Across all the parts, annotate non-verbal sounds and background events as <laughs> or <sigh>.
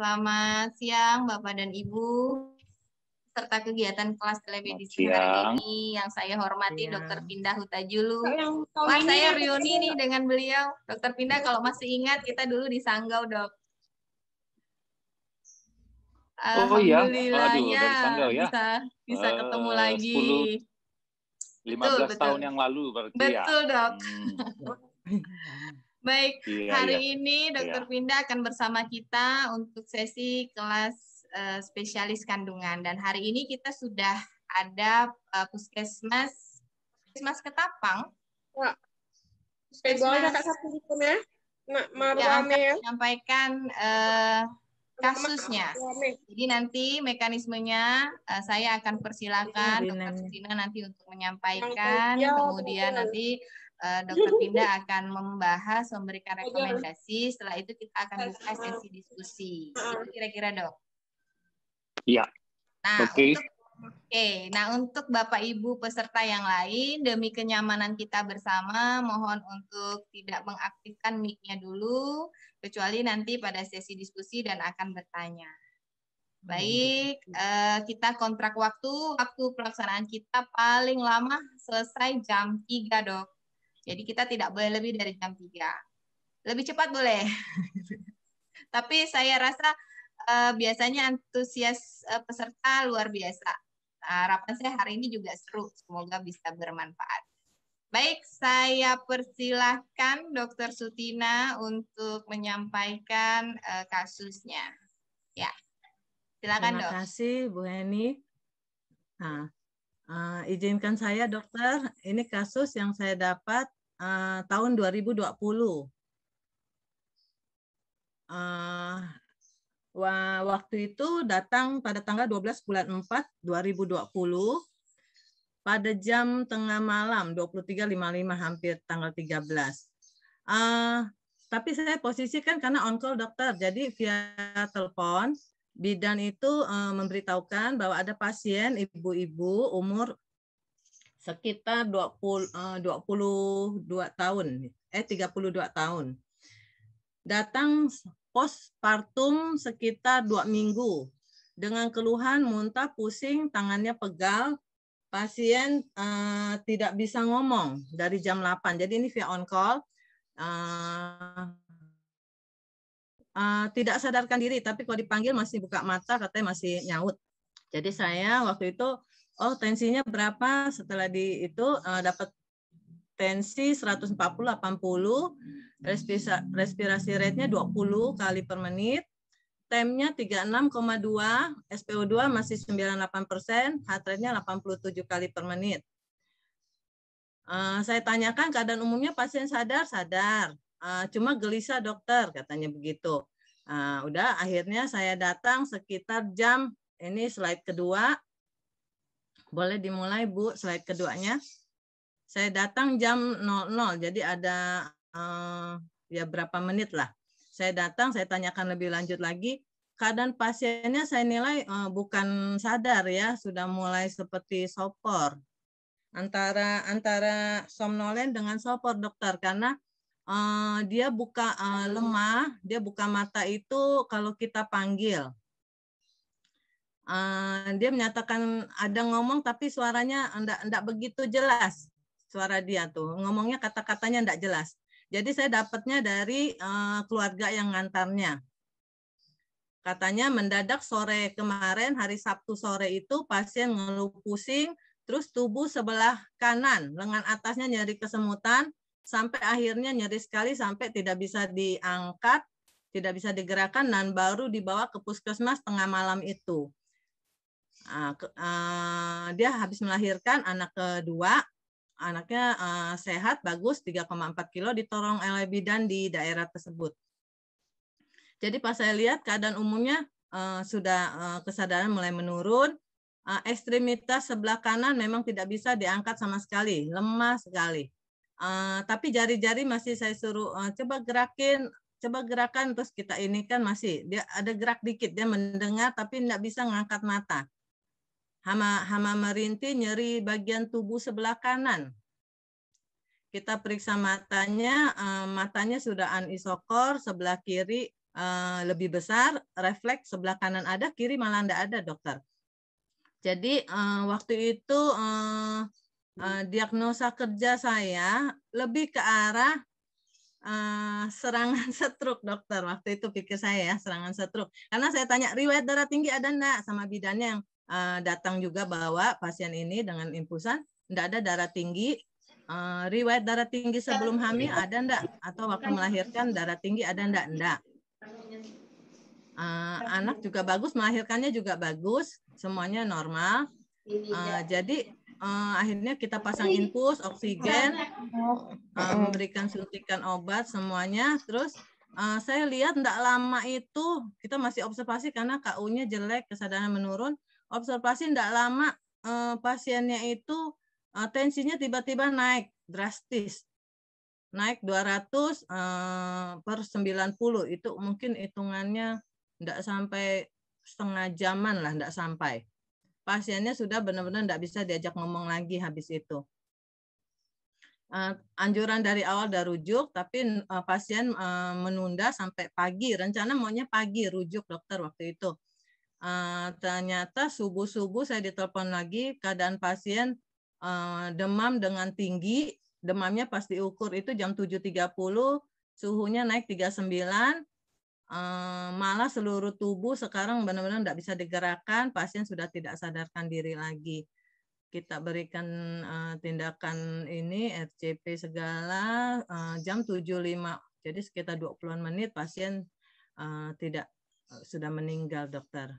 Selamat siang Bapak dan Ibu serta kegiatan kelas telemedicine hari ini yang saya hormati ya. Pindah Pindah Hutajulu. Wah, saya reuni nih dengan beliau. Dokter Pindah kalau masih ingat kita dulu di Sanggau, Dok. Oh iya, aduh ya. Bisa bisa uh, ketemu lagi. 10 15 betul, tahun betul. yang lalu berarti betul, ya. Betul, Dok. Hmm. <laughs> Baik, iya, hari iya. ini Dokter iya. akan bersama kita untuk sesi kelas uh, spesialis kandungan dan hari ini kita sudah ada uh, puskesmas puskesmas Ketapang. Wah, puskesmas ya. yang ya, akan menyampaikan uh, eh, kasusnya. Jadi nanti mekanismenya uh, saya akan persilakan iya, Dokter Susina nanti untuk menyampaikan, ya, kemudian nanti uh, Dokter Pinda akan membahas, memberikan iya. rekomendasi. Setelah itu kita akan buka iya. sesi diskusi. Iya. kira-kira dok. Iya. Nah, Oke. Okay. Oke, okay. nah untuk Bapak Ibu peserta yang lain, demi kenyamanan kita bersama, mohon untuk tidak mengaktifkan mic-nya dulu, kecuali nanti pada sesi diskusi dan akan bertanya. Baik, eh, kita kontrak waktu. Waktu pelaksanaan kita paling lama selesai jam 3, dok. Jadi kita tidak boleh lebih dari jam 3. Lebih cepat boleh. <laughs> Tapi saya rasa uh, biasanya antusias uh, peserta luar biasa. Harapan saya hari ini juga seru, semoga bisa bermanfaat. Baik, saya persilahkan Dr. Sutina untuk menyampaikan uh, kasusnya. Ya, silakan dok. Terima kasih Bu Heni. Nah, Uh, izinkan saya dokter, ini kasus yang saya dapat uh, tahun 2020. Uh, eh, waktu itu datang pada tanggal 12 bulan 4 2020 pada jam tengah malam 23.55 hampir tanggal 13. Uh, tapi saya posisikan karena on call dokter, jadi via telepon bidan itu eh, memberitahukan bahwa ada pasien ibu-ibu umur sekitar 20 uh, 22 tahun eh 32 tahun. Datang postpartum sekitar dua minggu dengan keluhan muntah, pusing, tangannya pegal, pasien uh, tidak bisa ngomong dari jam 8. Jadi ini via on call. Uh, Eh, tidak sadarkan diri, tapi kalau dipanggil masih buka mata, katanya masih nyaut. Jadi saya waktu itu, oh tensinya berapa? Setelah di itu uh, dapat tensi 140 80 respirasi, respirasi rate-nya 20 kali per menit temnya 36,2 SPO2 masih 98 persen heart rate-nya 87 kali per menit uh, saya tanyakan keadaan umumnya pasien sadar sadar uh, cuma gelisah dokter katanya begitu Nah, udah akhirnya saya datang sekitar jam ini slide kedua. Boleh dimulai Bu slide keduanya. Saya datang jam 00 jadi ada eh, ya berapa menit lah. Saya datang saya tanyakan lebih lanjut lagi keadaan pasiennya saya nilai eh, bukan sadar ya sudah mulai seperti sopor antara antara somnolen dengan sopor dokter karena Eh, dia buka uh, lemah, dia buka mata itu kalau kita panggil. Uh, dia menyatakan ada ngomong tapi suaranya enggak, enggak begitu jelas suara dia tuh ngomongnya kata-katanya enggak jelas jadi saya dapatnya dari uh, keluarga yang ngantarnya katanya mendadak sore kemarin hari Sabtu sore itu pasien ngeluh pusing terus tubuh sebelah kanan lengan atasnya nyari kesemutan sampai akhirnya nyeri sekali sampai tidak bisa diangkat, tidak bisa digerakkan dan baru dibawa ke puskesmas tengah malam itu. Ah, ah, dia habis melahirkan anak kedua, anaknya ah, sehat, bagus, 3,4 kilo ditorong oleh bidan di daerah tersebut. Jadi pas saya lihat keadaan umumnya sudah kesadaran mulai menurun, uh, ekstremitas sebelah kanan memang tidak bisa diangkat sama sekali, lemah sekali. Uh, tapi jari-jari masih saya suruh uh, coba gerakin, coba gerakan terus kita ini kan masih dia ada gerak dikit dia mendengar tapi tidak bisa ngangkat mata. Hama hama Merinti nyeri bagian tubuh sebelah kanan. Kita periksa matanya, uh, matanya sudah anisokor sebelah kiri uh, lebih besar, refleks sebelah kanan ada, kiri malah tidak ada dokter. Jadi uh, waktu itu uh, uh, diagnosa kerja saya lebih ke arah uh, serangan <laughs> stroke dokter waktu itu pikir saya ya serangan stroke karena saya tanya riwayat darah tinggi ada enggak sama bidannya yang uh, datang juga bawa pasien ini dengan impusan enggak ada darah tinggi uh, riwayat darah tinggi sebelum iya. hamil ada enggak atau waktu melahirkan darah tinggi ada enggak enggak uh, anak juga bagus melahirkannya juga bagus semuanya normal uh, jadi uh, akhirnya kita pasang infus oksigen uh, memberikan suntikan obat semuanya terus uh, saya lihat tidak lama itu kita masih observasi karena KU-nya jelek kesadaran menurun observasi tidak lama uh, pasiennya itu uh, tensinya tiba-tiba naik drastis naik 200 eh, per 90 itu mungkin hitungannya tidak sampai setengah jaman lah tidak sampai pasiennya sudah benar-benar tidak bisa diajak ngomong lagi habis itu. Eh, anjuran dari awal udah rujuk, tapi eh, pasien eh, menunda sampai pagi. Rencana maunya pagi rujuk dokter waktu itu. ternyata subuh-subuh saya ditelepon lagi keadaan pasien demam dengan tinggi, demamnya pasti ukur itu jam 7.30, suhunya naik 39, Eh, malah seluruh tubuh sekarang benar-benar tidak bisa digerakkan, pasien sudah tidak sadarkan diri lagi. Kita berikan uh, tindakan ini RCP segala uh, jam 7.05. Jadi sekitar 20 menit pasien uh, tidak uh, sudah meninggal, dokter.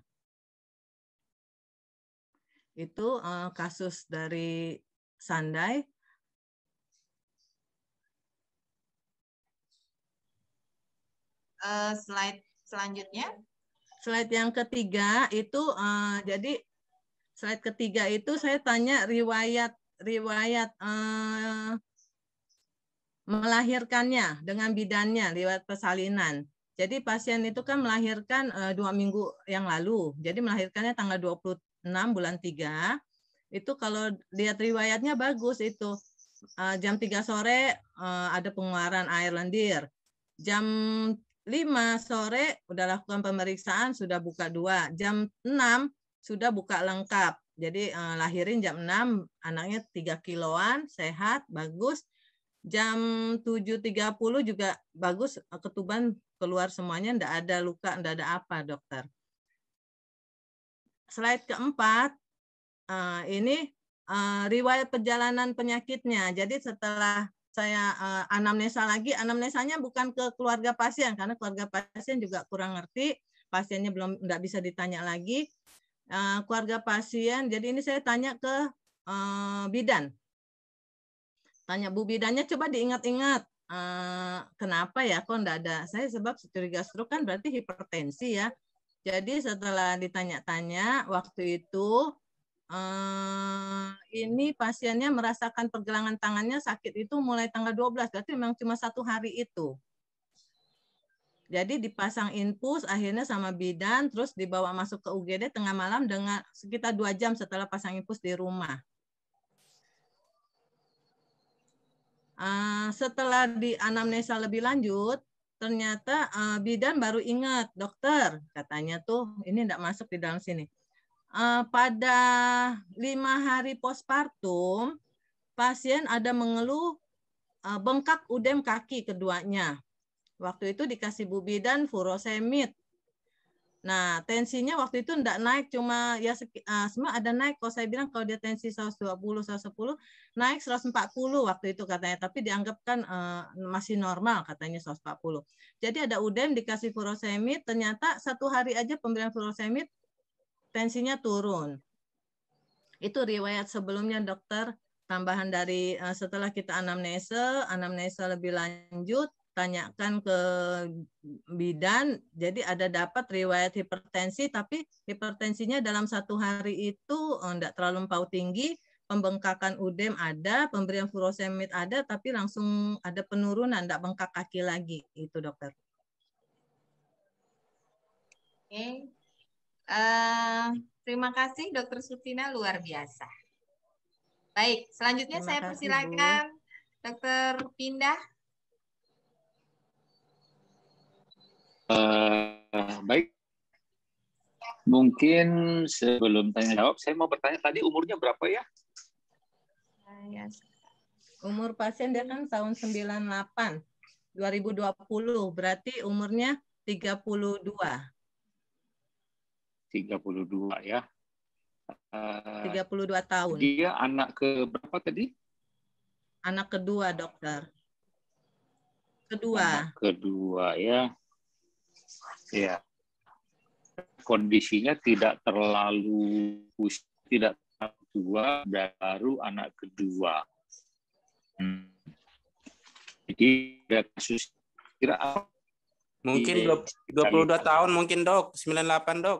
Itu uh, kasus dari Sandai. Eh, slide selanjutnya. Slide yang ketiga itu uh, jadi slide ketiga itu saya tanya riwayat riwayat uh, melahirkannya dengan bidannya lewat persalinan. Jadi pasien itu kan melahirkan uh, dua minggu yang lalu. Jadi melahirkannya tanggal 26 bulan 3. Itu kalau lihat riwayatnya bagus itu. Uh, jam 3 sore uh, ada pengeluaran air lendir. Jam 5 sore udah lakukan pemeriksaan sudah buka dua jam 6 sudah buka lengkap jadi eh, lahirin jam 6 anaknya 3 kiloan sehat bagus jam 7.30 juga bagus eh, ketuban keluar semuanya ndak ada luka ndak ada apa dokter slide keempat eh, ini eh, riwayat perjalanan penyakitnya jadi setelah saya uh, anamnesa lagi, anamnesanya bukan ke keluarga pasien karena keluarga pasien juga kurang ngerti, pasiennya belum tidak bisa ditanya lagi. Uh, keluarga pasien, jadi ini saya tanya ke uh, bidan. Tanya Bu bidannya coba diingat-ingat. Uh, kenapa ya kok enggak ada? Saya sebab curiga stroke kan berarti hipertensi ya. Jadi setelah ditanya-tanya waktu itu Uh, ini pasiennya merasakan pergelangan tangannya sakit itu mulai tanggal 12, berarti memang cuma satu hari itu. Jadi dipasang infus akhirnya sama bidan, terus dibawa masuk ke UGD tengah malam dengan sekitar dua jam setelah pasang infus di rumah. Uh, setelah di anamnesa lebih lanjut, ternyata uh, bidan baru ingat dokter katanya tuh ini tidak masuk di dalam sini uh, pada lima hari postpartum, pasien ada mengeluh uh, bengkak udem kaki keduanya. Waktu itu dikasih bubi dan furosemid. Nah, tensinya waktu itu tidak naik, cuma ya uh, eh, semua ada naik. Kalau saya bilang kalau dia tensi 120, 110, naik 140 waktu itu katanya. Tapi dianggapkan uh, masih normal katanya 140. Jadi ada udem dikasih furosemid, ternyata satu hari aja pemberian furosemid tensinya turun. Itu riwayat sebelumnya dokter, tambahan dari eh, setelah kita anamnesa, anamnesa lebih lanjut, tanyakan ke bidan, jadi ada dapat riwayat hipertensi, tapi hipertensinya dalam satu hari itu tidak eh, terlalu empau tinggi, pembengkakan udem ada, pemberian furosemid ada, tapi langsung ada penurunan, tidak bengkak kaki lagi, itu dokter. Oke, Eh, terima kasih Dokter Sutina luar biasa. Baik, selanjutnya terima saya kasih, persilakan Dokter Pindah. Eh, uh, baik. Mungkin sebelum tanya jawab, saya mau bertanya tadi umurnya berapa ya? umur pasien dia kan tahun 98 2020 berarti umurnya 32 32 ya. Eh, uh, 32 tahun. Dia anak ke berapa tadi? Anak kedua, dokter. Kedua. Anak kedua ya. Ya. Kondisinya tidak terlalu tidak terlalu tua dan baru anak kedua. Hmm. Jadi ada kasus kira Mungkin 22 iya. tahun mungkin dok, 98 dok.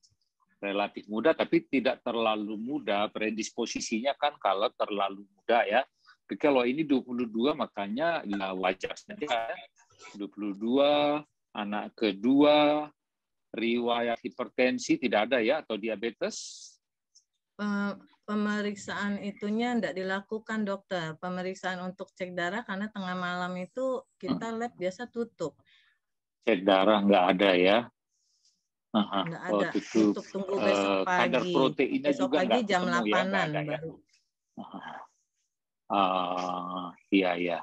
relatif muda tapi tidak terlalu muda predisposisinya kan kalau terlalu muda ya tapi kalau ini 22 makanya ya wajar saja 22 ya. anak kedua riwayat hipertensi tidak ada ya atau diabetes pemeriksaan itunya tidak dilakukan dokter pemeriksaan untuk cek darah karena tengah malam itu kita hmm. lab biasa tutup cek darah nggak ada ya Nggak oh, ada. Oh, itu, Untuk tunggu besok eh, pagi. Kadar proteinnya besok juga pagi jam 8-an ya, baru. Ya. uh iya, iya.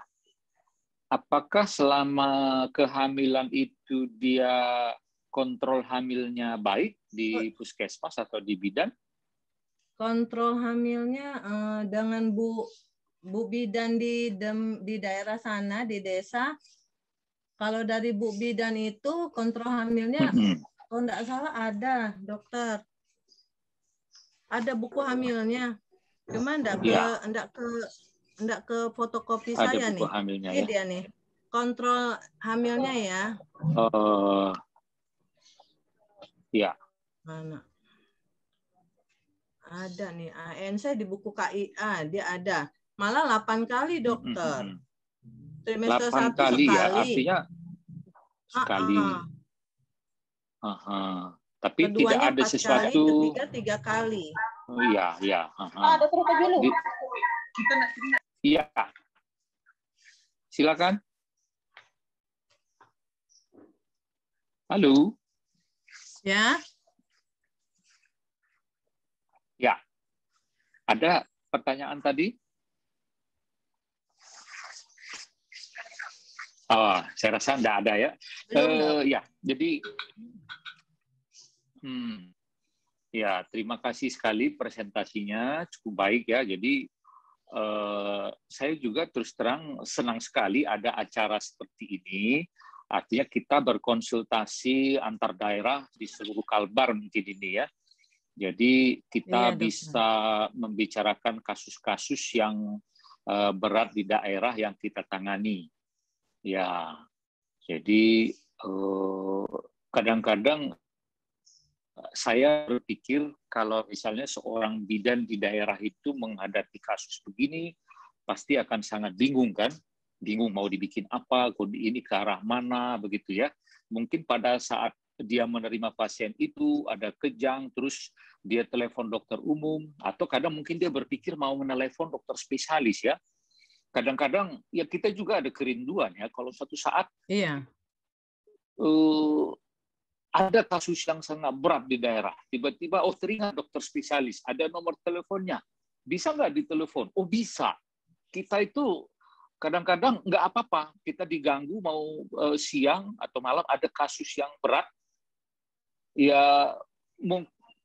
Apakah selama kehamilan itu dia kontrol hamilnya baik di puskesmas atau di bidan? Kontrol hamilnya uh, dengan Bu Bu bidan di dem, di daerah sana di desa kalau dari Bu bidan itu kontrol hamilnya kalau nggak salah ada dokter ada buku hamilnya cuman nggak ke iya. nggak ya. ke nggak ke fotokopi ada saya buku nih hamilnya, ini ya? dia nih kontrol hamilnya ya uh, ya mana ada nih AN saya di buku KIA dia ada malah 8 kali dokter mm -hmm. trimester 8 satu kali ya, sekali ya, artinya ah, sekali ah, ah, ah Aha. Tapi Keduanya tidak ada sesuatu. Ketiga tiga kali. Oh, iya, iya. ada dulu. Di... kita nak. Iya. Silakan. Halo. Ya. Ya. Ada pertanyaan tadi? Oh, saya rasa tidak ada ya. uh, ya, jadi hmm, ya terima kasih sekali presentasinya cukup baik ya. Jadi uh, saya juga terus terang senang sekali ada acara seperti ini. Artinya kita berkonsultasi antar daerah di seluruh Kalbar mungkin ini ya. Jadi kita iya, bisa membicarakan kasus-kasus yang eh, berat di daerah yang kita tangani Ya, jadi eh, kadang-kadang eh, saya berpikir kalau misalnya seorang bidan di daerah itu menghadapi kasus begini, pasti akan sangat bingung kan? Bingung mau dibikin apa, kode ini ke arah mana, begitu ya. Mungkin pada saat dia menerima pasien itu ada kejang terus dia telepon dokter umum atau kadang mungkin dia berpikir mau menelepon dokter spesialis ya kadang-kadang ya kita juga ada kerinduan ya kalau suatu saat iya. uh, ada kasus yang sangat berat di daerah tiba-tiba oh teringat dokter spesialis ada nomor teleponnya bisa nggak ditelepon oh bisa kita itu kadang-kadang nggak apa-apa kita diganggu mau uh, siang atau malam ada kasus yang berat ya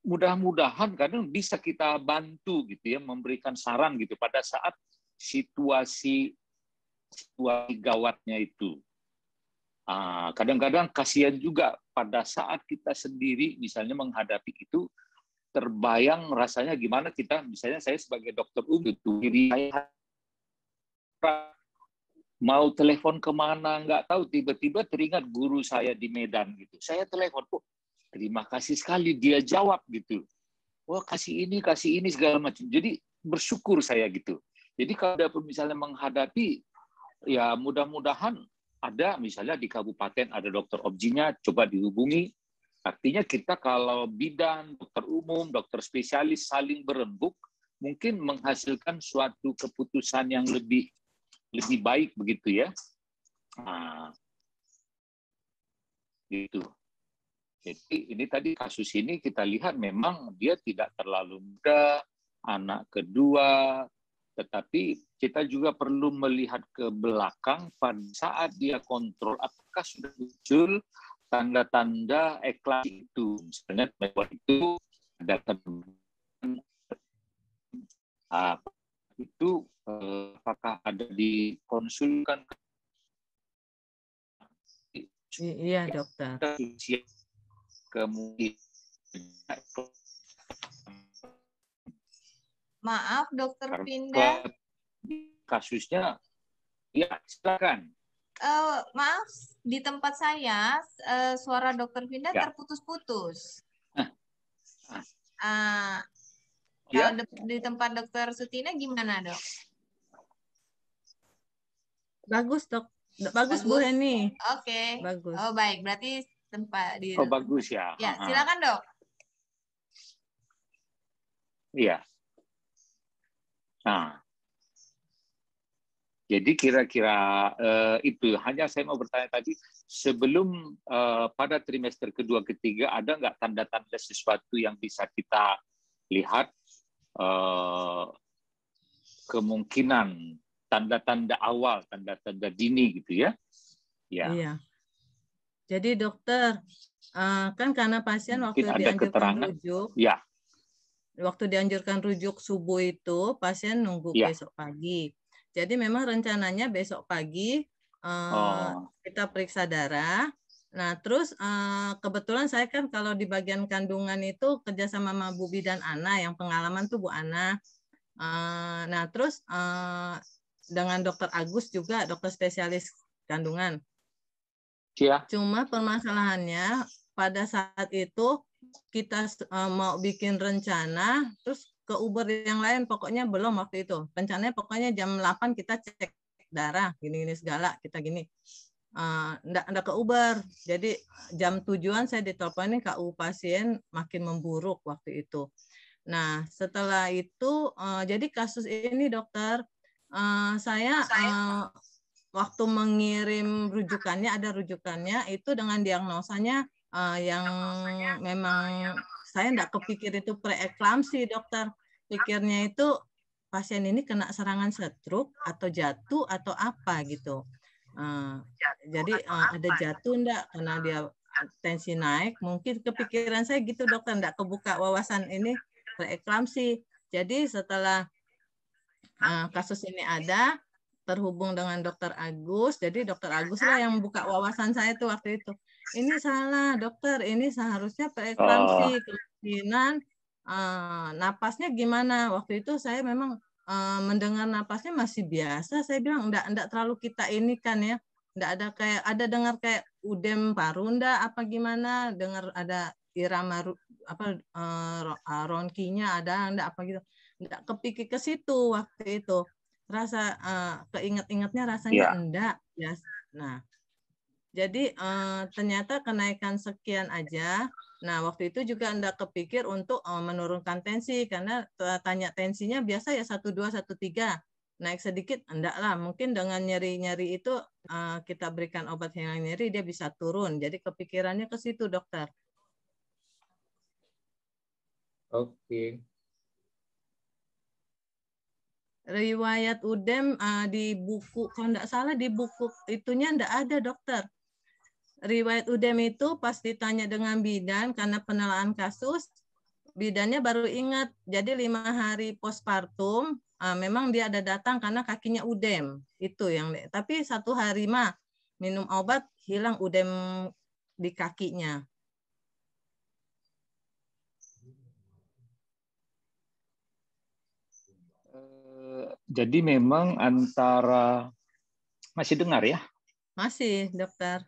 mudah-mudahan kadang bisa kita bantu gitu ya memberikan saran gitu pada saat situasi situasi gawatnya itu. Ah, kadang-kadang kasihan juga pada saat kita sendiri misalnya menghadapi itu terbayang rasanya gimana kita misalnya saya sebagai dokter umum itu diri saya mau telepon kemana nggak tahu tiba-tiba teringat guru saya di Medan gitu saya telepon kok terima kasih sekali dia jawab gitu wah oh, kasih ini kasih ini segala macam jadi bersyukur saya gitu jadi kalau misalnya menghadapi, ya mudah-mudahan ada misalnya di kabupaten ada dokter objinya, coba dihubungi. Artinya kita kalau bidan, dokter umum, dokter spesialis saling berembuk, mungkin menghasilkan suatu keputusan yang lebih lebih baik begitu ya. Nah, gitu. Jadi ini tadi kasus ini kita lihat memang dia tidak terlalu muda, anak kedua, tetapi kita juga perlu melihat ke belakang pada saat dia kontrol apakah sudah muncul tanda-tanda eklat itu. Misalnya itu ada uh, itu eh, apakah ada dikonsulkan iya dokter kemudian Maaf, Dokter Vinda. Kasusnya, ya silakan. Uh, maaf, di tempat saya uh, suara Dokter Vinda ya. terputus-putus. Ah. Uh, ya. Kalau di tempat Dokter Sutina gimana, dok? Bagus dok, bagus, bagus. bu ini. Oke. Okay. Bagus. Oh baik, berarti tempat di. Oh bagus ya. Ya, silakan dok. Iya. Nah, jadi kira-kira uh, itu hanya saya mau bertanya tadi sebelum uh, pada trimester kedua ketiga ada nggak tanda-tanda sesuatu yang bisa kita lihat uh, kemungkinan tanda-tanda awal, tanda-tanda dini gitu ya? Ya. Iya. Jadi dokter, uh, kan karena pasien waktu ada dianjurkan keterangan. rujuk, ya waktu dianjurkan rujuk subuh itu pasien nunggu ya. besok pagi. Jadi memang rencananya besok pagi uh, oh. kita periksa darah. Nah terus uh, kebetulan saya kan kalau di bagian kandungan itu kerjasama sama Bu dan Ana yang pengalaman tuh Bu Ana. Uh, nah terus uh, dengan dokter Agus juga dokter spesialis kandungan. Iya. Cuma permasalahannya pada saat itu kita uh, mau bikin rencana, terus ke Uber yang lain, pokoknya belum waktu itu. Rencananya pokoknya jam 8 kita cek darah, gini-gini segala, kita gini. Uh, ndak, ke Uber. Jadi jam tujuan saya diteleponin KU pasien makin memburuk waktu itu. Nah, setelah itu, uh, jadi kasus ini dokter, uh, saya uh, waktu mengirim rujukannya, ada rujukannya, itu dengan diagnosanya uh, yang memang eh, saya tidak kepikir itu preeklamsi dokter pikirnya itu pasien ini kena serangan stroke atau jatuh atau apa gitu uh, jadi uh, ada jatuh ndak karena ah, dia tensi naik mungkin ya. kepikiran saya gitu dokter tidak kebuka wawasan ini preeklamsi jadi setelah uh, kasus ini ada terhubung dengan dokter Agus jadi dokter Agus lah yang membuka wawasan saya itu waktu itu ini salah dokter, ini seharusnya preeklamsi oh. kelainan uh, eh, napasnya gimana? Waktu itu saya memang uh, mendengar napasnya masih biasa. Saya bilang enggak enggak terlalu kita ini kan ya. Enggak ada kayak ada dengar kayak udem paru, parunda apa gimana, dengar ada irama apa uh, ronkinya ada enggak apa gitu. Enggak kepikir ke situ waktu itu. Rasa uh, keinget-ingetnya rasanya yeah. enggak biasa. Yes. Nah, jadi uh, ternyata kenaikan sekian aja. Nah waktu itu juga anda kepikir untuk uh, menurunkan tensi karena eh, tanya tensinya biasa ya satu dua satu tiga naik sedikit enggak lah mungkin dengan nyeri nyeri itu uh, kita berikan obat hilang nyeri dia bisa turun jadi kepikirannya ke situ dokter oke riwayat udem uh, di buku kalau enggak salah di buku itunya enggak ada dokter riwayat UDEM itu pas ditanya dengan bidan karena penelaan kasus, bidannya baru ingat. Jadi lima hari postpartum, uh, memang dia ada datang karena kakinya UDEM. Itu yang. Tapi satu hari mah minum obat hilang UDEM di kakinya. Eh, jadi memang antara masih dengar ya? Masih, dokter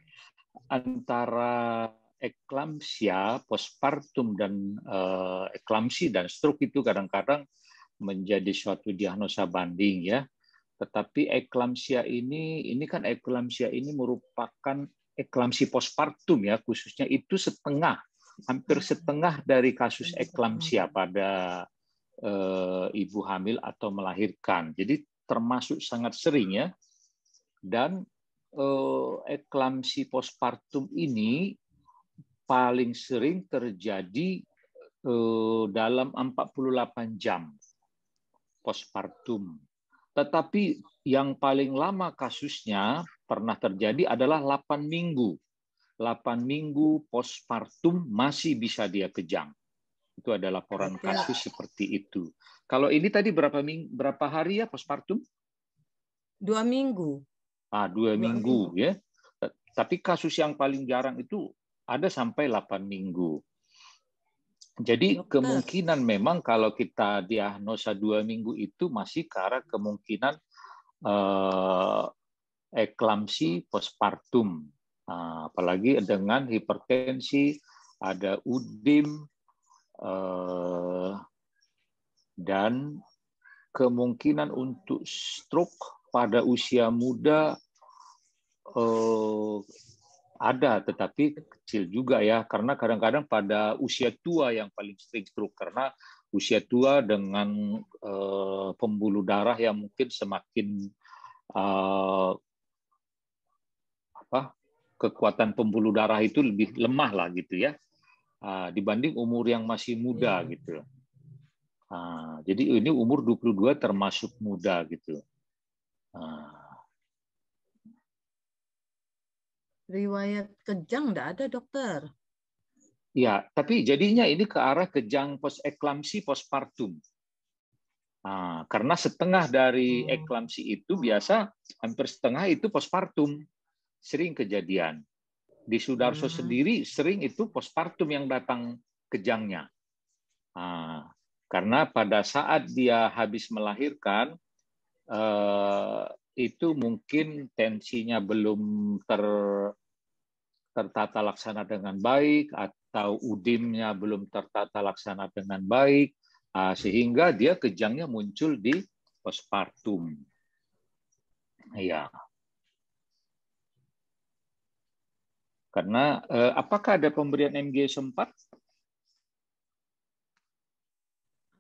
antara eklamsia, postpartum dan uh, eklamsi dan stroke itu kadang-kadang menjadi suatu diagnosa banding ya. Tetapi eklamsia ini ini kan eklamsia ini merupakan eklamsi postpartum ya khususnya itu setengah hampir hmm. setengah dari kasus eklamsia pada uh, ibu hamil atau melahirkan. Jadi termasuk sangat sering ya. Dan Eh, eklamsi postpartum ini paling sering terjadi eh, dalam 48 jam postpartum. Tetapi yang paling lama kasusnya pernah terjadi adalah 8 minggu. 8 minggu postpartum masih bisa dia kejang. Itu ada laporan kasus seperti itu. Kalau ini tadi berapa ming berapa hari ya postpartum? Dua minggu ah, dua, minggu, ya. Tapi kasus yang paling jarang itu ada sampai 8 minggu. Jadi Dokter. kemungkinan memang kalau kita diagnosa dua minggu itu masih karena kemungkinan eh, eklamsi postpartum, nah, apalagi dengan hipertensi, ada udim eh, dan kemungkinan untuk stroke pada usia muda eh, ada, tetapi kecil juga ya, karena kadang-kadang pada usia tua yang paling sering stroke karena usia tua dengan eh, pembuluh darah yang mungkin semakin eh, apa kekuatan pembuluh darah itu lebih lemah lah gitu ya eh, dibanding umur yang masih muda hmm. gitu. Eh, jadi ini umur 22 termasuk muda gitu. Eh, riwayat kejang tidak ada dokter. Ya, tapi jadinya ini ke arah kejang post eklamsi postpartum. Nah, karena setengah dari hmm. eklamsi itu biasa hampir setengah itu postpartum sering kejadian. Di Sudarso hmm. sendiri sering itu postpartum yang datang kejangnya. Nah, karena pada saat dia habis melahirkan eh, itu mungkin tensinya belum ter tertata laksana dengan baik atau udimnya belum tertata laksana dengan baik ah, sehingga dia kejangnya muncul di postpartum. Ya. Karena eh, apakah ada pemberian MG sempat?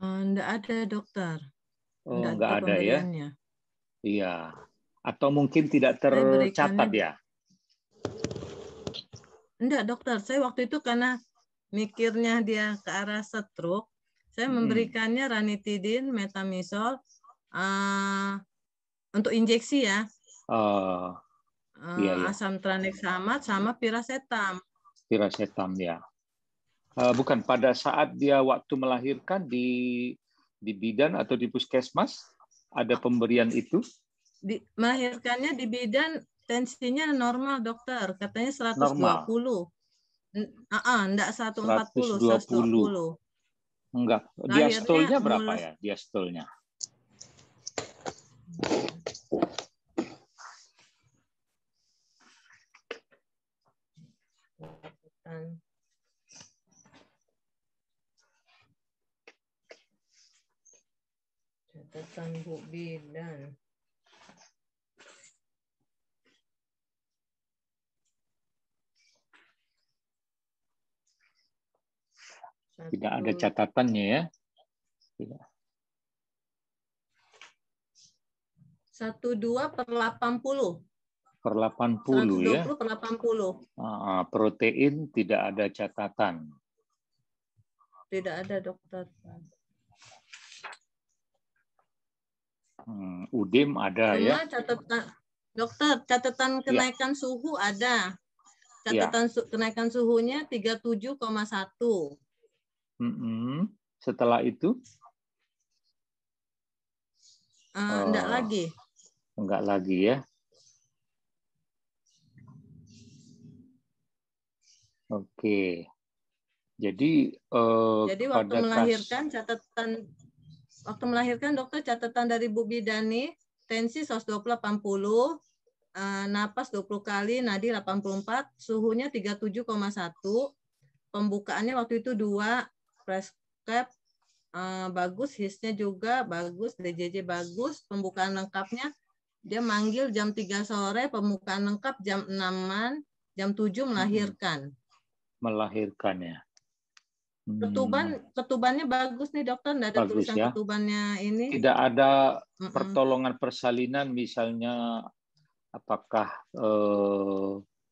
Tidak eh, ada, dokter. Oh, enggak ada, ada ya. Iya atau mungkin tidak tercatat ya? Enggak dokter, saya waktu itu karena mikirnya dia ke arah stroke, saya hmm. memberikannya ranitidin, metamisol uh, eh, untuk injeksi ya. Uh, uh, iya, iya. Asam tranexamat sama piracetam. Piracetam ya. Uh, bukan pada saat dia waktu melahirkan di di bidan atau di puskesmas ada pemberian itu? Di, melahirkannya di bidan tensinya normal dokter, katanya 120. Normal. Ah, uh, enggak 140, 120. 120. Enggak. Diastolnya berapa ya? Diastolnya. Catatan Bu Bidan. Tidak ada catatannya ya. Tidak. Satu dua per delapan puluh. Per delapan puluh ya. per delapan puluh. Ah, protein tidak ada catatan. Tidak ada dokter. Hmm, udim ada Cuma ya. Catatan, dokter, catatan ya. kenaikan ya. suhu ada. Ya. Catatan ya. su, kenaikan suhunya satu Mm -hmm. Setelah itu? Uh, enggak oh. lagi. Enggak lagi ya. Oke. Okay. Jadi uh, Jadi waktu pada melahirkan kas... catatan waktu melahirkan dokter catatan dari Bu Bidani tensi 120 80 Uh, napas 20 kali, nadi 84, suhunya 37,1, pembukaannya waktu itu 2, prescribe uh, eh, bagus, hisnya juga bagus, DJJ bagus, pembukaan lengkapnya dia manggil jam 3 sore, pembukaan lengkap jam 6 jam 7 hmm. melahirkan. Melahirkan ya. Hmm. Ketuban, ketubannya bagus nih dokter, tidak ada bagus, tulisan ya. ketubannya ini. Tidak ada pertolongan persalinan misalnya apakah eh,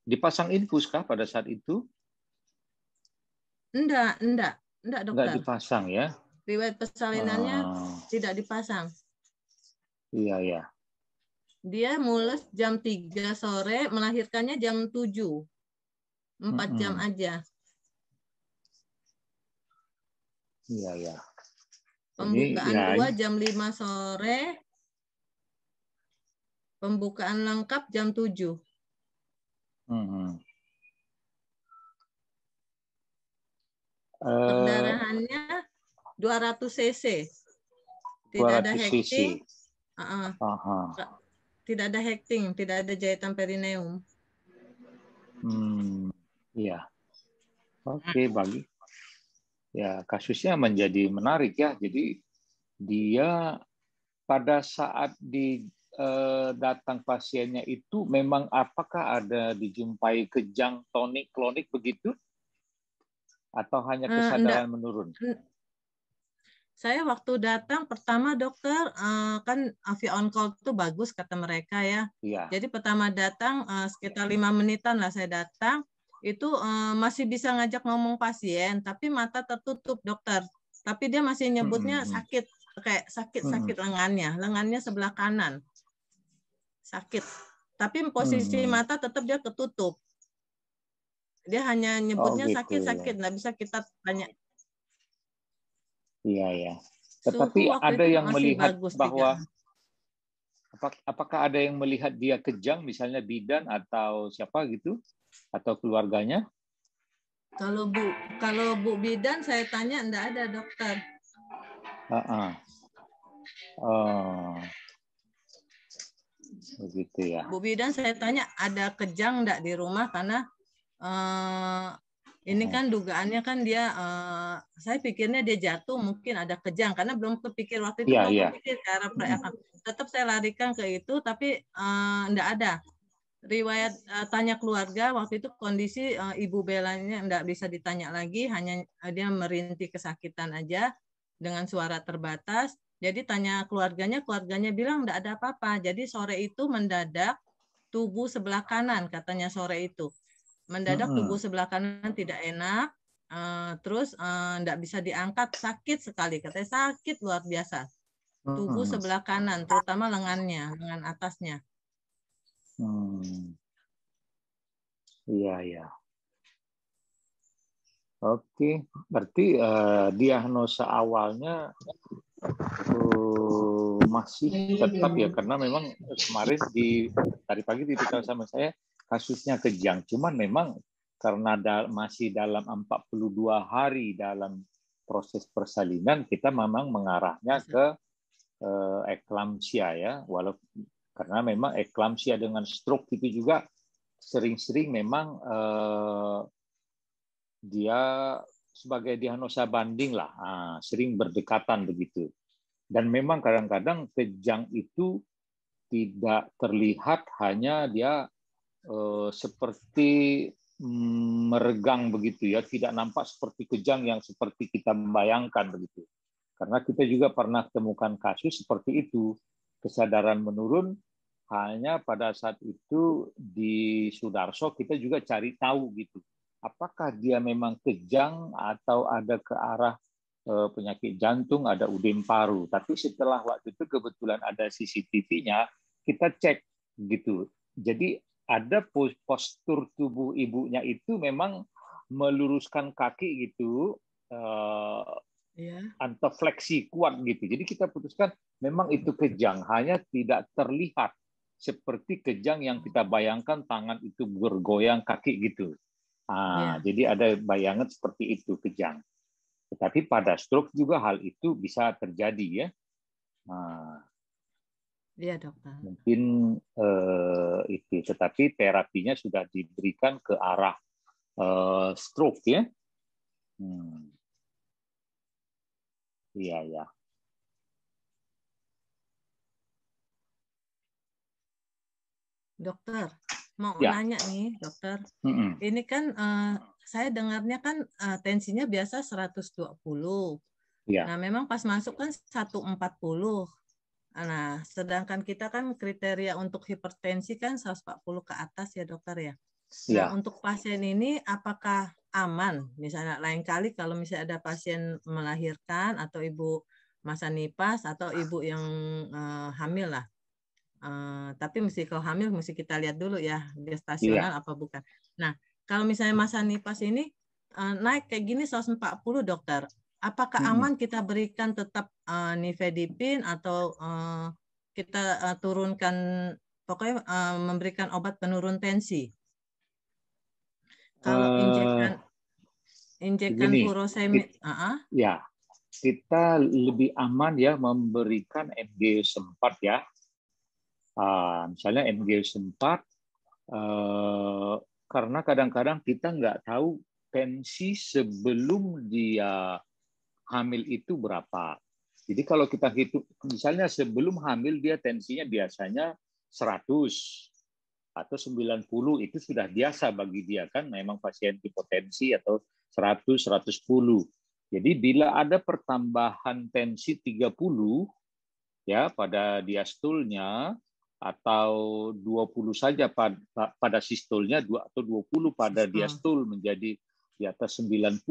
dipasang infus kah pada saat itu? Enggak, enggak. Enggak, dokter. Enggak dipasang ya? Riwayat persalinannya oh. tidak dipasang. Iya, iya. Dia mules jam 3 sore, melahirkannya jam 7. 4 mm -hmm. jam aja. Iya, iya. Pembukaan ya, Ini, ya. 2 jam 5 sore. Pembukaan lengkap jam 7. Mm -hmm. Perdarahannya dua 200 cc. Tidak 200 ada hekting. Uh -uh. Aha. Tidak ada hekting, tidak ada jahitan perineum. Hmm, iya. Oke, okay, hmm. bagi. Ya, kasusnya menjadi menarik ya. Jadi dia pada saat di uh, datang pasiennya itu memang apakah ada dijumpai kejang tonik klonik begitu atau hanya eh, kesadaran uh, menurun? Saya waktu datang pertama dokter eh, kan Avi on call itu bagus kata mereka ya. Iya. Jadi pertama datang eh, sekitar lima menitan lah saya datang itu masih bisa ngajak ngomong pasien tapi mata tertutup dokter. Tapi dia masih nyebutnya hmm. sakit kayak sakit-sakit hmm. lengannya, lengannya sebelah kanan. Sakit. Tapi posisi hmm. mata tetap dia ketutup. Dia hanya oh, nyebutnya gitu. sakit-sakit, oh, gitu, nggak ya. bisa kita tanya. Iya ya. Tetapi ada yang melihat bagus, bahwa apakah ada yang melihat dia kejang, misalnya bidan atau siapa gitu, atau keluarganya? Kalau bu kalau bu bidan saya tanya enggak ada dokter. Uh -uh. Oh. Begitu ya. Bu bidan saya tanya ada kejang enggak di rumah karena uh, ini oh. kan dugaannya kan dia uh, saya pikirnya dia jatuh mungkin ada kejang karena belum kepikir waktu itu yeah, iya, iya. yeah. kepikir ke arah hmm. tetap saya larikan ke itu tapi uh, ada riwayat uh, tanya keluarga waktu itu kondisi uh, ibu belanya enggak bisa ditanya lagi hanya dia merintih kesakitan aja dengan suara terbatas jadi tanya keluarganya keluarganya bilang enggak ada apa-apa jadi sore itu mendadak tubuh sebelah kanan katanya sore itu mendadak hmm. tubuh sebelah kanan tidak enak uh, terus tidak eh, uh, bisa diangkat sakit sekali katanya sakit luar biasa tubuh sebelah kanan terutama lengannya lengan atasnya hmm. iya iya Oke, berarti uh, diagnosa awalnya uh, masih iya, tetap iya. ya karena memang kemarin di tadi pagi diberitahu sama saya kasusnya kejang. Cuman memang karena masih dalam 42 hari dalam proses persalinan, kita memang mengarahnya mhm. ke eh, eklamsia ya. Walaupun karena memang eklamsia dengan stroke itu juga sering-sering memang eh, dia sebagai diagnosa banding lah, ah, sering berdekatan begitu. Dan memang kadang-kadang kejang itu tidak terlihat hanya dia Eh, seperti meregang begitu ya, tidak nampak seperti kejang yang seperti kita bayangkan begitu. Karena kita juga pernah temukan kasus seperti itu, kesadaran menurun hanya pada saat itu di Sudarso kita juga cari tahu gitu. Apakah dia memang kejang atau ada ke arah eh, penyakit jantung, ada udem paru. Tapi setelah waktu itu kebetulan ada CCTV-nya, kita cek gitu. Jadi ada postur tubuh ibunya itu memang meluruskan kaki gitu uh, eh, yeah. antefleksi kuat gitu jadi kita putuskan memang itu kejang hanya tidak terlihat seperti kejang yang kita bayangkan tangan itu bergoyang kaki gitu ah yeah. jadi ada bayangan seperti itu kejang tetapi pada stroke juga hal itu bisa terjadi ya nah, Iya dokter. Ah. Mungkin eh, itu, tetapi terapinya sudah diberikan ke arah eh, stroke ya. Hmm. Iya ya. Dokter, mau ya. nanya nih dokter. Mm -mm. Ini kan eh, saya dengarnya kan eh, tensinya biasa 120. Ya. Nah memang pas masuk kan 140 Nah, sedangkan kita kan kriteria untuk hipertensi kan 140 ke atas ya dokter ya. Nah, untuk pasien ini apakah aman? Misalnya lain kali kalau misalnya ada pasien melahirkan atau ibu masa nipas atau ibu yang uh, hamil lah. Uh, tapi mesti kalau hamil mesti kita lihat dulu ya gestasional ya. apa bukan. Nah, kalau misalnya masa nipas ini uh, naik kayak gini 140 dokter, Apakah hmm. aman kita berikan tetap uh, eh, nifedipin atau uh, kita uh, turunkan pokoknya uh, memberikan obat penurun tensi? Kalau injekan injekan furosemid, uh -uh. ya kita lebih aman ya memberikan mg 4 ya. Uh, misalnya mg 4 uh, karena kadang-kadang kita nggak tahu tensi sebelum dia hamil itu berapa. Jadi kalau kita hitung, misalnya sebelum hamil dia tensinya biasanya 100 atau 90 itu sudah biasa bagi dia kan memang pasien hipotensi atau 100 110. Jadi bila ada pertambahan tensi 30 ya pada diastolnya atau 20 saja pada, pada sistolnya atau 20 pada diastol menjadi di atas 90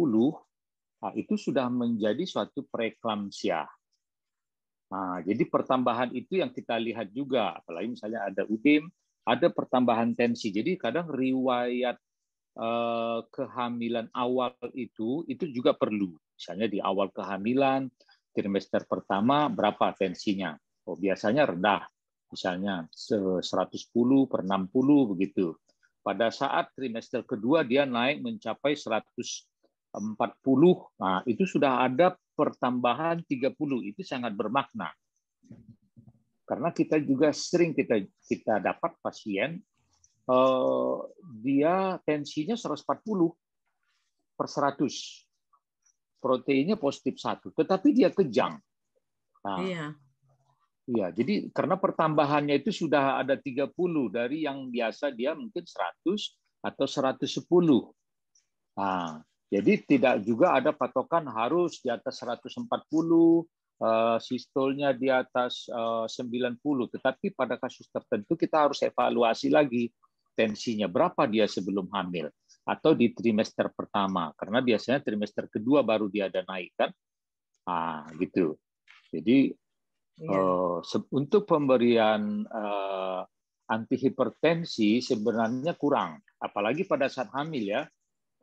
Nah, itu sudah menjadi suatu preeklamsia. Nah, jadi pertambahan itu yang kita lihat juga, apalagi misalnya ada udim, ada pertambahan tensi. Jadi kadang riwayat eh, kehamilan awal itu itu juga perlu. Misalnya di awal kehamilan trimester pertama berapa tensinya? Oh, biasanya rendah. Misalnya 110 per 60 begitu. Pada saat trimester kedua dia naik mencapai 100 40, nah itu sudah ada pertambahan 30. Itu sangat bermakna. Karena kita juga sering kita kita dapat pasien eh, dia tensinya 140 per 100. Proteinnya positif 1, tetapi dia kejang. Nah, iya. Iya, jadi karena pertambahannya itu sudah ada 30 dari yang biasa dia mungkin 100 atau 110. Nah, jadi tidak juga ada patokan harus di atas 140, eh, sistolnya di atas 90. Eh, Tetapi pada kasus tertentu kita harus evaluasi lagi tensinya berapa dia sebelum hamil atau di trimester pertama karena biasanya trimester kedua baru dia ada naik kan. Ah, gitu. Jadi ya. untuk pemberian antihipertensi sebenarnya kurang apalagi pada saat hamil ya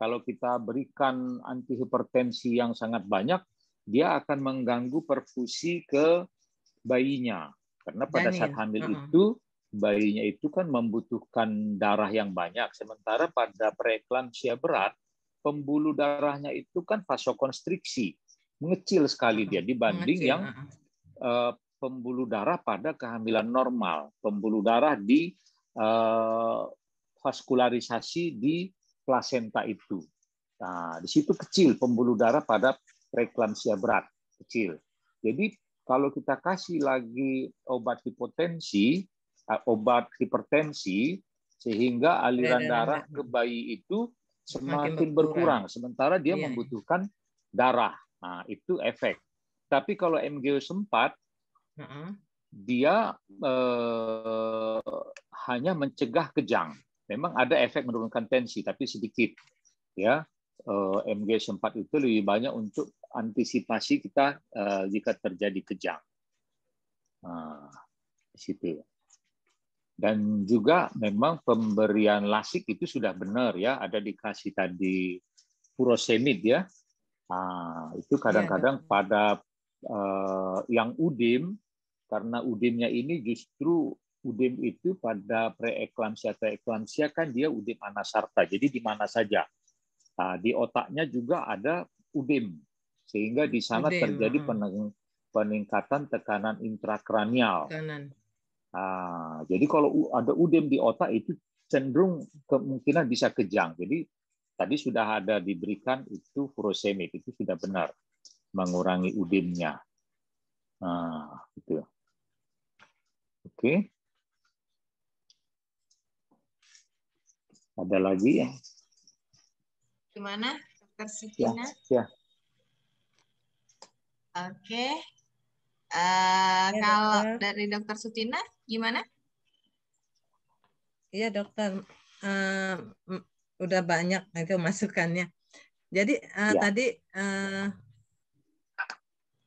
kalau kita berikan antihipertensi yang sangat banyak, dia akan mengganggu perfusi ke bayinya. Karena pada Janin. saat hamil uh -huh. itu bayinya itu kan membutuhkan darah yang banyak. Sementara pada preeklamsia berat, pembuluh darahnya itu kan vasokonstriksi, mengecil sekali dia dibanding mengecil. yang uh, pembuluh darah pada kehamilan normal. Pembuluh darah di uh, vaskularisasi di plasenta itu. Nah, di situ kecil pembuluh darah pada preeklamsia berat, kecil. Jadi kalau kita kasih lagi obat hipotensi, eh, obat hipertensi sehingga aliran darah ke bayi itu semakin berkurang sementara dia iya, iya. membutuhkan darah. Nah, itu efek. Tapi kalau MGO sempat, dia eh, hanya mencegah kejang memang ada efek menurunkan tensi tapi sedikit ya eh, MG 4 itu lebih banyak untuk antisipasi kita eh, jika terjadi kejang nah, situ dan juga memang pemberian lasik itu sudah benar ya ada dikasih tadi furosemid ya nah, itu iya, kadang-kadang ya, ya. pada eh, yang udim karena udimnya ini justru udim itu pada preeklamsia preeklamsia kan dia mana anasarta, jadi di mana saja. Nah, di otaknya juga ada udem, sehingga di sana udim. terjadi hmm. peningkatan tekanan intrakranial. Nah, jadi kalau ada udem di otak itu cenderung kemungkinan bisa kejang. Jadi tadi sudah ada diberikan itu furosemid itu sudah benar mengurangi udemnya. Nah, gitu. Oke. Okay. Ada lagi ya? Gimana, Dokter Sikina? Ya. ya. Oke. Uh, ya, kalau dokter. dari Dokter Sutina, gimana? Iya dokter, uh, udah banyak itu masukannya. Jadi uh, ya. tadi uh,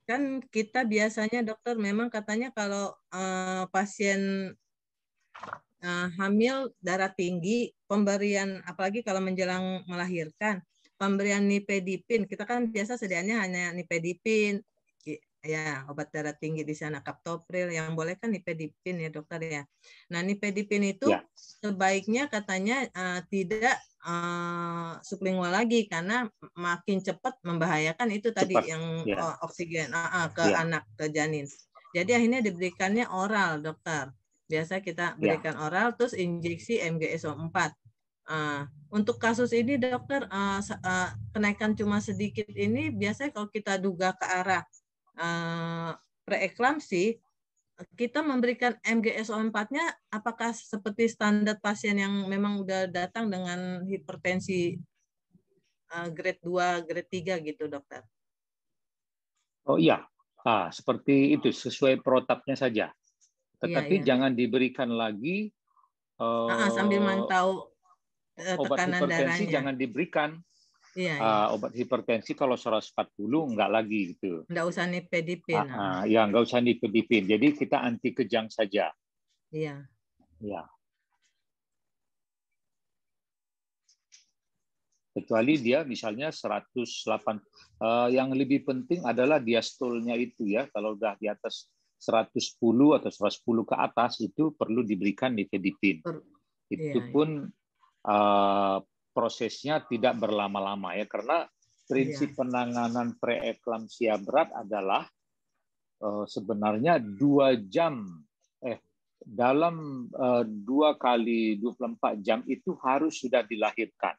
kan kita biasanya dokter memang katanya kalau uh, pasien uh, hamil darah tinggi, pemberian apalagi kalau menjelang melahirkan, pemberian nipedipin. Kita kan biasa sediaannya hanya nipedipin, ya obat darah tinggi di sana kaptopril yang boleh kan nipedipin ya dokter ya. Nah nipedipin itu ya. sebaiknya katanya uh, tidak uh, sublingual lagi karena makin cepat membahayakan itu tadi yang ya. oksigen uh, uh, ke ya. anak ke janin. Jadi hmm. akhirnya diberikannya oral dokter. Biasa kita ya. berikan ya. oral terus injeksi MgSO4. Uh, ah, untuk kasus ini dokter uh, uh, kenaikan cuma sedikit ini biasanya kalau kita duga ke arah uh, preeklamsi kita memberikan MGSO4-nya apakah seperti standar pasien yang memang udah datang dengan hipertensi uh, grade 2, grade 3 gitu dokter? Oh iya, ah, seperti itu sesuai protapnya saja. Iya, Tetapi ya, ya. jangan diberikan lagi uh, sambil eh, mantau uh, obat hipertensi darahnya. jangan diberikan. ya, uh, obat hipertensi kalau 140 enggak lagi gitu. Enggak usah nipedipin. Uh, uh, ya, enggak usah nipedipin. Jadi kita anti kejang saja. Iya. Ya. kecuali dia misalnya 108 uh, eh, yang lebih penting adalah diastolnya itu ya kalau udah di atas 110 atau 110 ke atas itu perlu diberikan nifedipin. Itu iya, pun ya. Uh, prosesnya tidak berlama-lama ya karena prinsip ya. penanganan preeklamsia berat adalah uh, sebenarnya dua jam eh dalam eh, dua kali 24 jam itu harus sudah dilahirkan.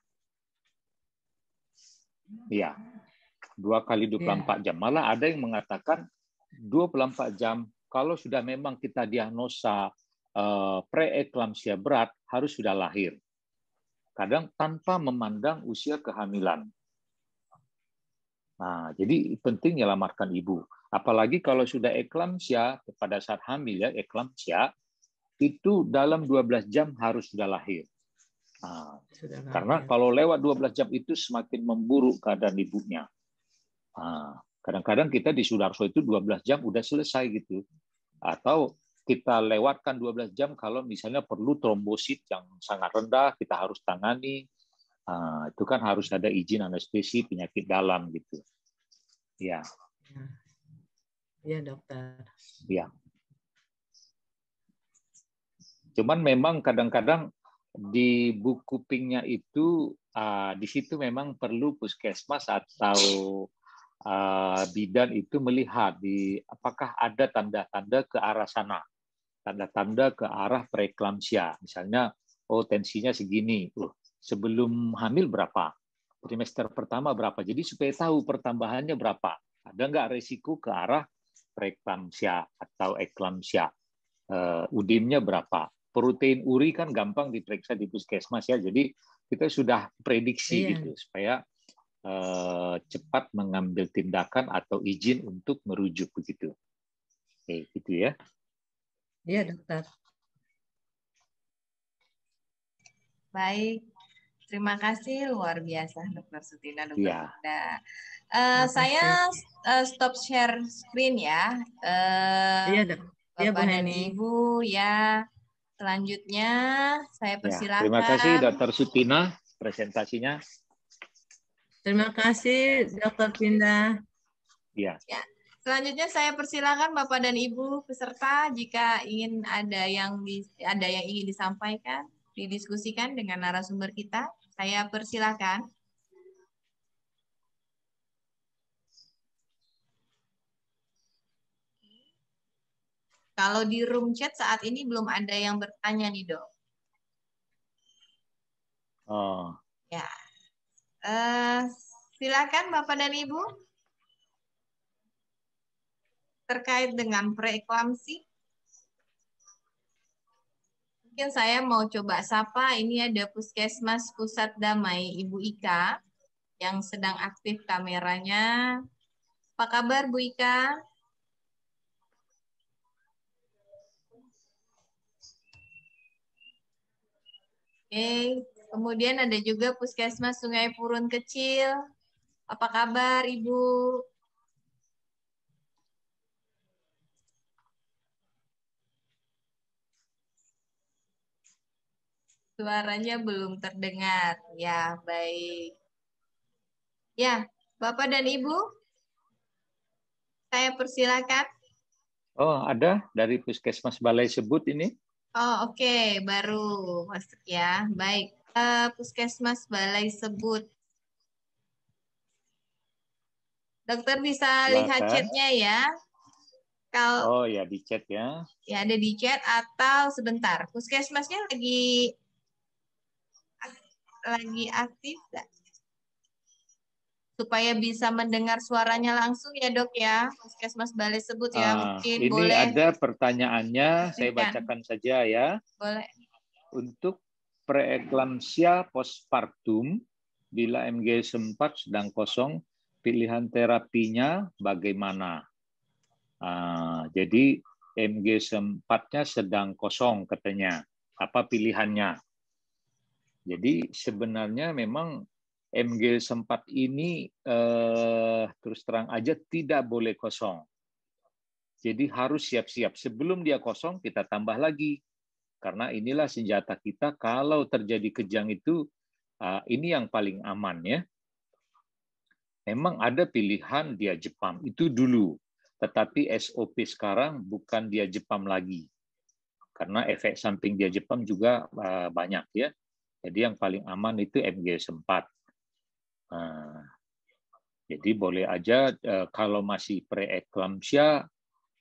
Ya, dua kali 24 yeah. Iya. jam. Malah ada yang mengatakan 24 jam kalau sudah memang kita diagnosa eh, preeklamsia berat harus sudah lahir. Kadang tanpa memandang usia kehamilan. Nah, jadi penting menyelamatkan ibu. Apalagi kalau sudah eklamsia pada saat hamil ya eklamsia itu dalam 12 jam harus sudah lahir. Nah, karena kalau lewat 12 jam itu semakin memburuk keadaan ibunya. Nah, kadang-kadang kita di Sudarso itu 12 jam udah selesai gitu atau kita lewatkan 12 jam kalau misalnya perlu trombosit yang sangat rendah kita harus tangani uh, itu kan harus ada izin anestesi penyakit dalam gitu ya ya dokter ya cuman memang kadang-kadang di buku pingnya itu uh, di situ memang perlu puskesmas atau Eh, bidan itu melihat di apakah ada tanda-tanda ke arah sana, tanda-tanda ke arah preeklamsia. Misalnya, oh tensinya segini, uh, sebelum hamil berapa, trimester pertama berapa. Jadi supaya tahu pertambahannya berapa. Ada nggak resiko ke arah preeklamsia atau eklamsia. Uh, eh, udimnya berapa. Protein uri kan gampang diperiksa di puskesmas ya. Jadi kita sudah prediksi iya. gitu supaya Eh, cepat mengambil tindakan atau izin untuk merujuk begitu. Oke, gitu ya. Iya, dokter. Baik, Terima kasih luar biasa Dokter Sutina Dokter ya. Uh, saya uh, stop share screen ya. Iya uh, Bapak ya, dan Ibu ya. Selanjutnya saya persilakan. Ya, terima kasih Dokter Sutina presentasinya. Terima kasih Dokter Pinda. Ya. ya. Selanjutnya saya persilakan Bapak dan Ibu peserta jika ingin ada yang di, ada yang ingin disampaikan, didiskusikan dengan narasumber kita, saya persilakan. Kalau di room chat saat ini belum ada yang bertanya nih dok. Oh, Eh, silakan Bapak dan Ibu terkait dengan preeklamsi. Mungkin saya mau coba sapa, ini ada Puskesmas Pusat Damai Ibu Ika yang sedang aktif kameranya. Apa kabar Bu Ika? Oke, Kemudian ada juga Puskesmas Sungai Purun Kecil. Apa kabar Ibu? Suaranya belum terdengar. Ya, baik. Ya, Bapak dan Ibu, saya persilakan. Oh, ada dari Puskesmas Balai Sebut ini? Oh, oke, okay. baru masuk ya. Baik. Puskesmas Balai Sebut. Dokter bisa Maka. lihat chatnya ya. Kalau, oh ya di chat ya. Ya ada di chat atau sebentar. Puskesmasnya lagi lagi aktif gak? supaya bisa mendengar suaranya langsung ya dok ya puskesmas balai sebut ya ah, mungkin ini boleh. ada pertanyaannya saya bacakan saja ya boleh untuk preeklamsia postpartum bila MG sempat sedang kosong pilihan terapinya bagaimana. Uh, jadi mg sempatnya sedang kosong katanya. Apa pilihannya? Jadi sebenarnya memang mg sempat ini eh, terus terang aja tidak boleh kosong. Jadi harus siap-siap. Sebelum dia kosong kita tambah lagi. Karena inilah senjata kita kalau terjadi kejang itu ah, ini yang paling aman ya. Memang ada pilihan dia Jepang itu dulu, tetapi SOP sekarang bukan dia Jepang lagi. Karena efek samping dia Jepang juga ah, banyak ya. Jadi yang paling aman itu mg 4. Nah, jadi boleh aja eh, kalau masih preeklamsia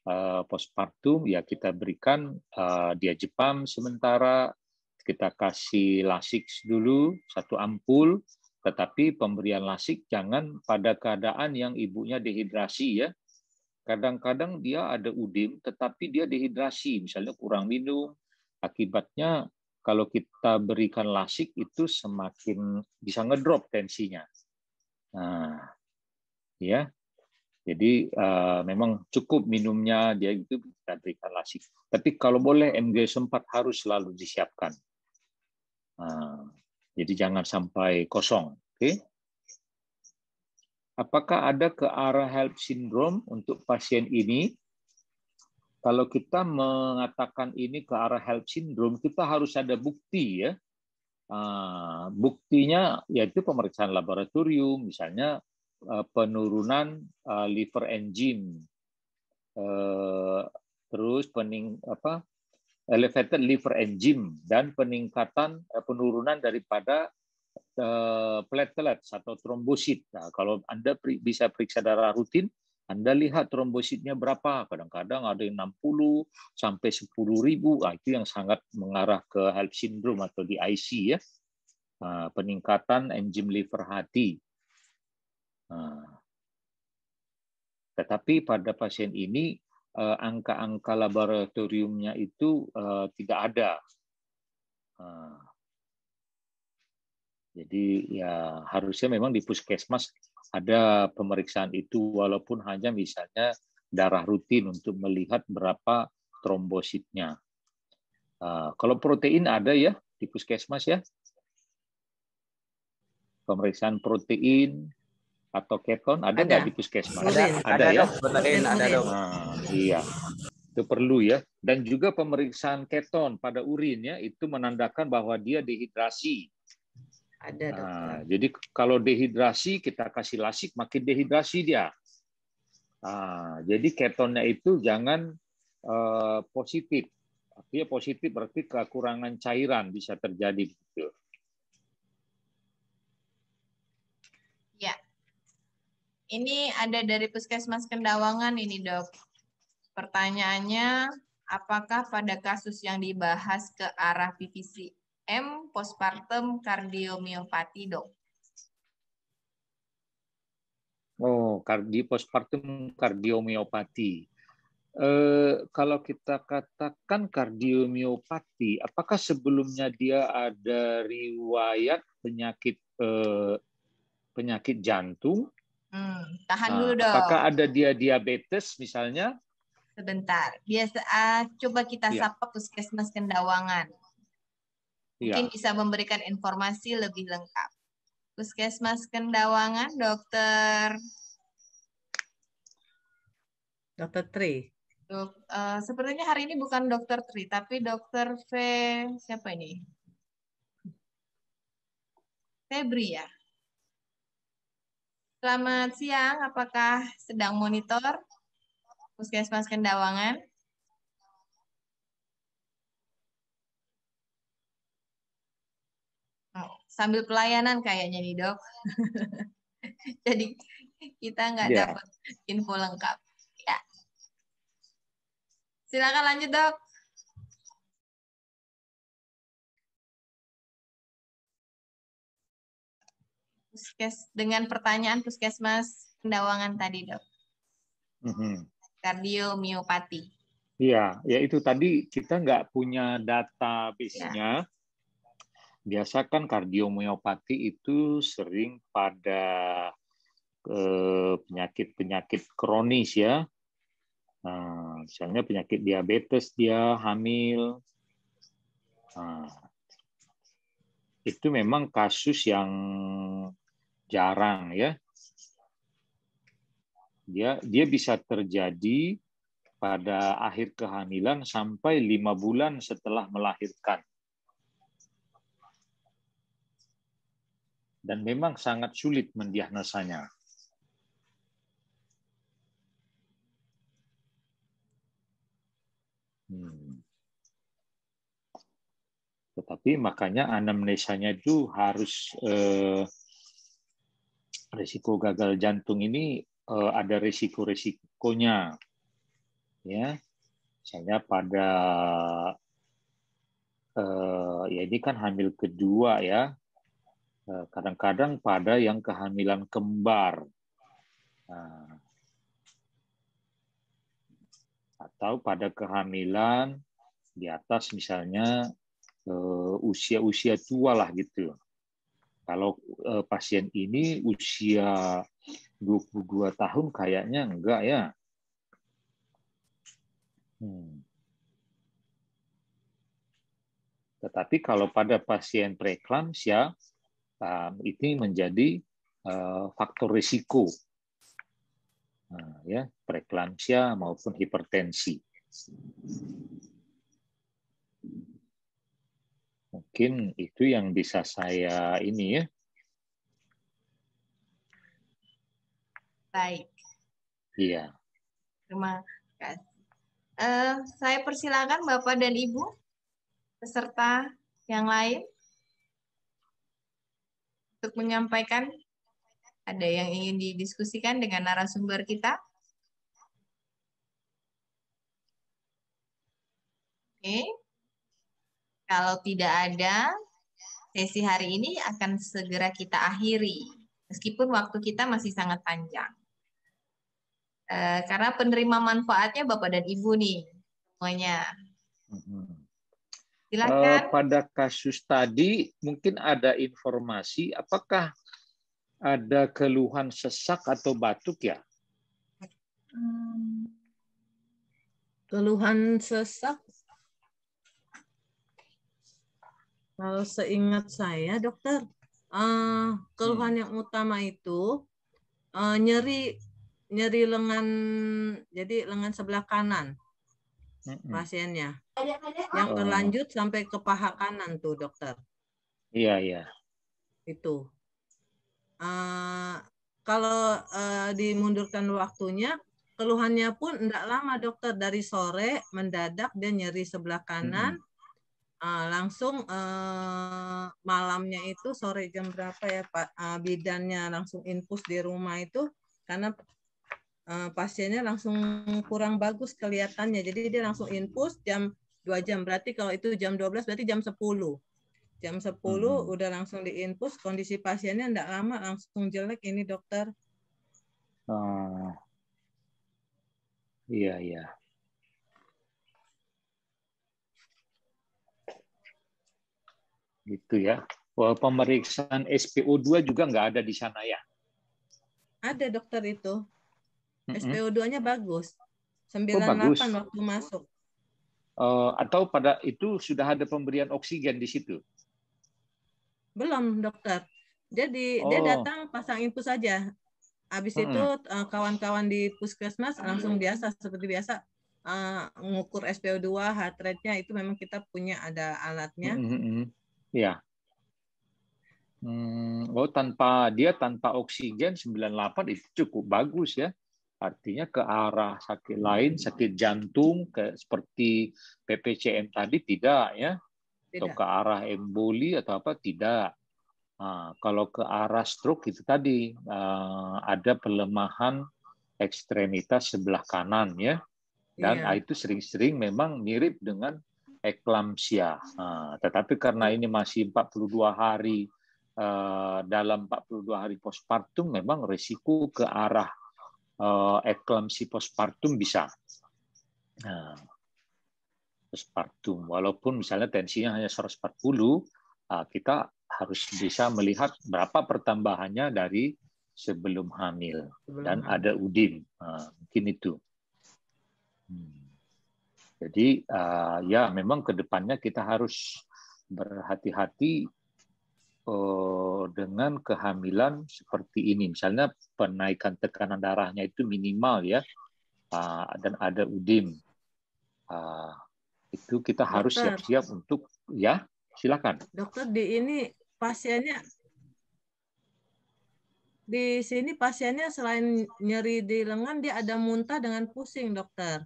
Pospartum eh, postpartum ya kita berikan eh, dia Jepam sementara kita kasih lasik dulu satu ampul tetapi pemberian lasik jangan pada keadaan yang ibunya dehidrasi ya kadang-kadang dia ada udim tetapi dia dehidrasi misalnya kurang minum akibatnya kalau kita berikan lasik itu semakin bisa ngedrop tensinya. Nah, ya. Jadi uh, memang cukup minumnya dia itu kita berikan lasik. Tapi kalau boleh mg sempat harus selalu disiapkan. Uh, jadi jangan sampai kosong. Oke? Okay? Apakah ada ke arah HELP syndrome untuk pasien ini? Kalau kita mengatakan ini ke arah HELP syndrome, kita harus ada bukti ya. Uh, buktinya yaitu pemeriksaan laboratorium, misalnya Eh, penurunan eh, liver enzyme, eh, terus pening apa elevated liver enzyme dan peningkatan penurunan daripada platelet atau trombosit. Nah, kalau Anda bisa periksa darah rutin, Anda lihat trombositnya berapa. Kadang-kadang ada yang 60 sampai 10 ribu. Nah, itu yang sangat mengarah ke HELP syndrome atau di IC ya. Nah, peningkatan enzim liver hati. Ah. Tetapi pada pasien ini eh, angka-angka laboratoriumnya itu eh, tidak ada. Ah. Jadi ya harusnya memang di puskesmas ada pemeriksaan itu walaupun hanya misalnya darah rutin untuk melihat berapa trombositnya. Ah, kalau protein ada ya di puskesmas ya. Pemeriksaan protein, atau keton ada nggak di puskesmas? Ada, ada, ada ya. Benerin, ada dong. Nah, iya, itu perlu ya. Dan juga pemeriksaan keton pada urin ya itu menandakan bahwa dia dehidrasi. Ada dokter. Nah, jadi kalau dehidrasi kita kasih lasik makin dehidrasi dia. Nah, jadi ketonnya itu jangan uh, positif. Artinya positif berarti kekurangan cairan bisa terjadi gitu. Ini ada dari Puskesmas Kendawangan ini, Dok. Pertanyaannya, apakah pada kasus yang dibahas ke arah PPCM postpartum kardiomiopati, Dok? Oh, kardi postpartum kardiomiopati. Eh, kalau kita katakan kardiomiopati, apakah sebelumnya dia ada riwayat penyakit eh, penyakit jantung Hmm, tahan nah, dulu dong. Apakah ada dia diabetes misalnya? Sebentar. Biasa uh, coba kita ya. sapa Puskesmas Kendawangan. Ya. Mungkin bisa memberikan informasi lebih lengkap. Puskesmas Kendawangan, Dokter Dokter Tri. Dok, uh, eh, sepertinya hari ini bukan Dokter Tri, tapi Dokter V siapa ini? Febri ya. Selamat siang, apakah sedang monitor Puskesmas Kendawangan? Oh, sambil pelayanan kayaknya nih dok. <laughs> Jadi kita nggak yeah. dapat info lengkap. Ya. Silakan lanjut dok. puskes dengan pertanyaan puskesmas Pendawangan tadi dok. Mm-hmm. Iya, ya itu tadi kita nggak punya data nya Ya. Biasa kan kardiomiopati itu sering pada eh, penyakit-penyakit kronis ya. Nah, misalnya penyakit diabetes dia hamil. Nah, itu memang kasus yang jarang ya. Dia dia bisa terjadi pada akhir kehamilan sampai lima bulan setelah melahirkan. Dan memang sangat sulit mendiagnosanya. Hmm. Tetapi makanya anamnesanya itu harus eh, Resiko gagal jantung ini eh, ada resiko-resikonya, Ya. Misalnya pada eh, ya ini kan hamil kedua ya. Eh, kadang-kadang pada yang kehamilan kembar. Nah, atau pada kehamilan di atas misalnya usia-usia tua lah gitu. Kalau uh, pasien ini usia 22 tahun kayaknya enggak ya. Hmm. Tetapi kalau pada pasien um, ini menjadi eh, faktor risiko nah, ya preeklampsia maupun hipertensi. Mungkin itu yang bisa saya ini ya. Baik. Iya. Terima kasih. Uh, saya persilakan Bapak dan Ibu peserta yang lain untuk menyampaikan ada yang ingin didiskusikan dengan narasumber kita. Oke. Okay. Kalau tidak ada, sesi hari ini akan segera kita akhiri, meskipun waktu kita masih sangat panjang. Eh, karena penerima manfaatnya Bapak dan Ibu nih, semuanya. Mm-hmm. Silakan. Eh, pada kasus tadi, mungkin ada informasi, apakah ada keluhan sesak atau batuk ya? Hmm. Keluhan sesak Kalau seingat saya, dokter, uh, keluhan hmm. yang utama itu uh, nyeri nyeri lengan, jadi lengan sebelah kanan hmm. pasiennya. Yang berlanjut oh. sampai ke paha kanan tuh, dokter. Iya, iya. Itu. Uh, kalau uh, dimundurkan waktunya, keluhannya pun enggak lama dokter dari sore mendadak dan nyeri sebelah kanan, hmm. Eh, langsung uh, malamnya itu sore jam berapa ya Pak uh, bidannya langsung infus di rumah itu karena uh, pasiennya langsung kurang bagus kelihatannya jadi dia langsung infus jam dua jam berarti kalau itu jam 12 berarti jam 10 jam 10 hmm. udah langsung diinfus kondisi pasiennya enggak lama langsung jelek ini dokter oh. iya iya gitu ya. Pemeriksaan SPO2 juga nggak ada di sana ya? Ada dokter itu. SPO2-nya bagus. 98 oh, bagus. waktu masuk. Uh, atau pada itu sudah ada pemberian oksigen di situ? Belum, dokter. Jadi oh. dia datang pasang infus saja. Habis itu eh, kawan-kawan di puskesmas langsung biasa seperti biasa uh, ngukur SPO2, heart rate-nya itu memang kita punya ada alatnya. Hmm. Ya. Hmm, oh tanpa dia tanpa oksigen 98 itu cukup bagus ya. Artinya ke arah sakit lain, sakit jantung ke seperti PPCM tadi tidak ya. Tidak. Atau ke arah emboli atau apa tidak. Nah, kalau ke arah stroke itu tadi eh, ada pelemahan ekstremitas sebelah kanan ya dan yeah. itu sering-sering memang mirip dengan eklamsia. Uh, tetapi karena ini masih 42 hari eh, dalam 42 hari postpartum memang risiko ke arah eh, eklamsi postpartum bisa. Nah, postpartum walaupun misalnya tensinya hanya 140 ah, kita harus bisa melihat berapa pertambahannya dari sebelum hamil dan ada udin ah, mungkin itu. Hmm. Jadi uh, ya memang kedepannya kita harus berhati-hati uh, dengan kehamilan seperti ini. Misalnya penaikan tekanan darahnya itu minimal ya, uh, dan ada udim. Uh, itu kita harus siap-siap untuk ya silakan. Dokter di ini pasiennya di sini pasiennya selain nyeri di lengan dia ada muntah dengan pusing dokter.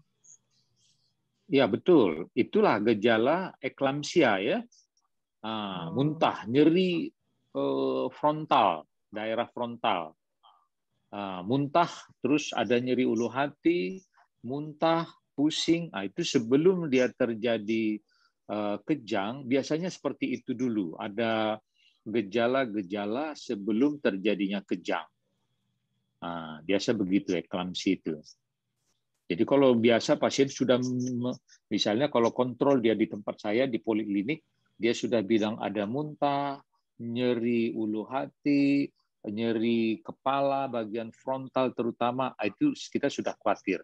Ya betul, itulah gejala eklamsia ya, ah, hmm. muntah, nyeri eh, frontal, daerah frontal, ah, muntah, terus ada nyeri ulu hati, muntah, pusing, ah, itu sebelum dia terjadi eh, kejang, biasanya seperti itu dulu, ada gejala-gejala sebelum terjadinya kejang. Nah, biasa begitu eklamsi itu. Jadi kalau biasa pasien sudah misalnya kalau kontrol dia di tempat saya di poliklinik dia sudah bilang ada muntah, nyeri ulu hati, nyeri kepala bagian frontal terutama itu kita sudah khawatir.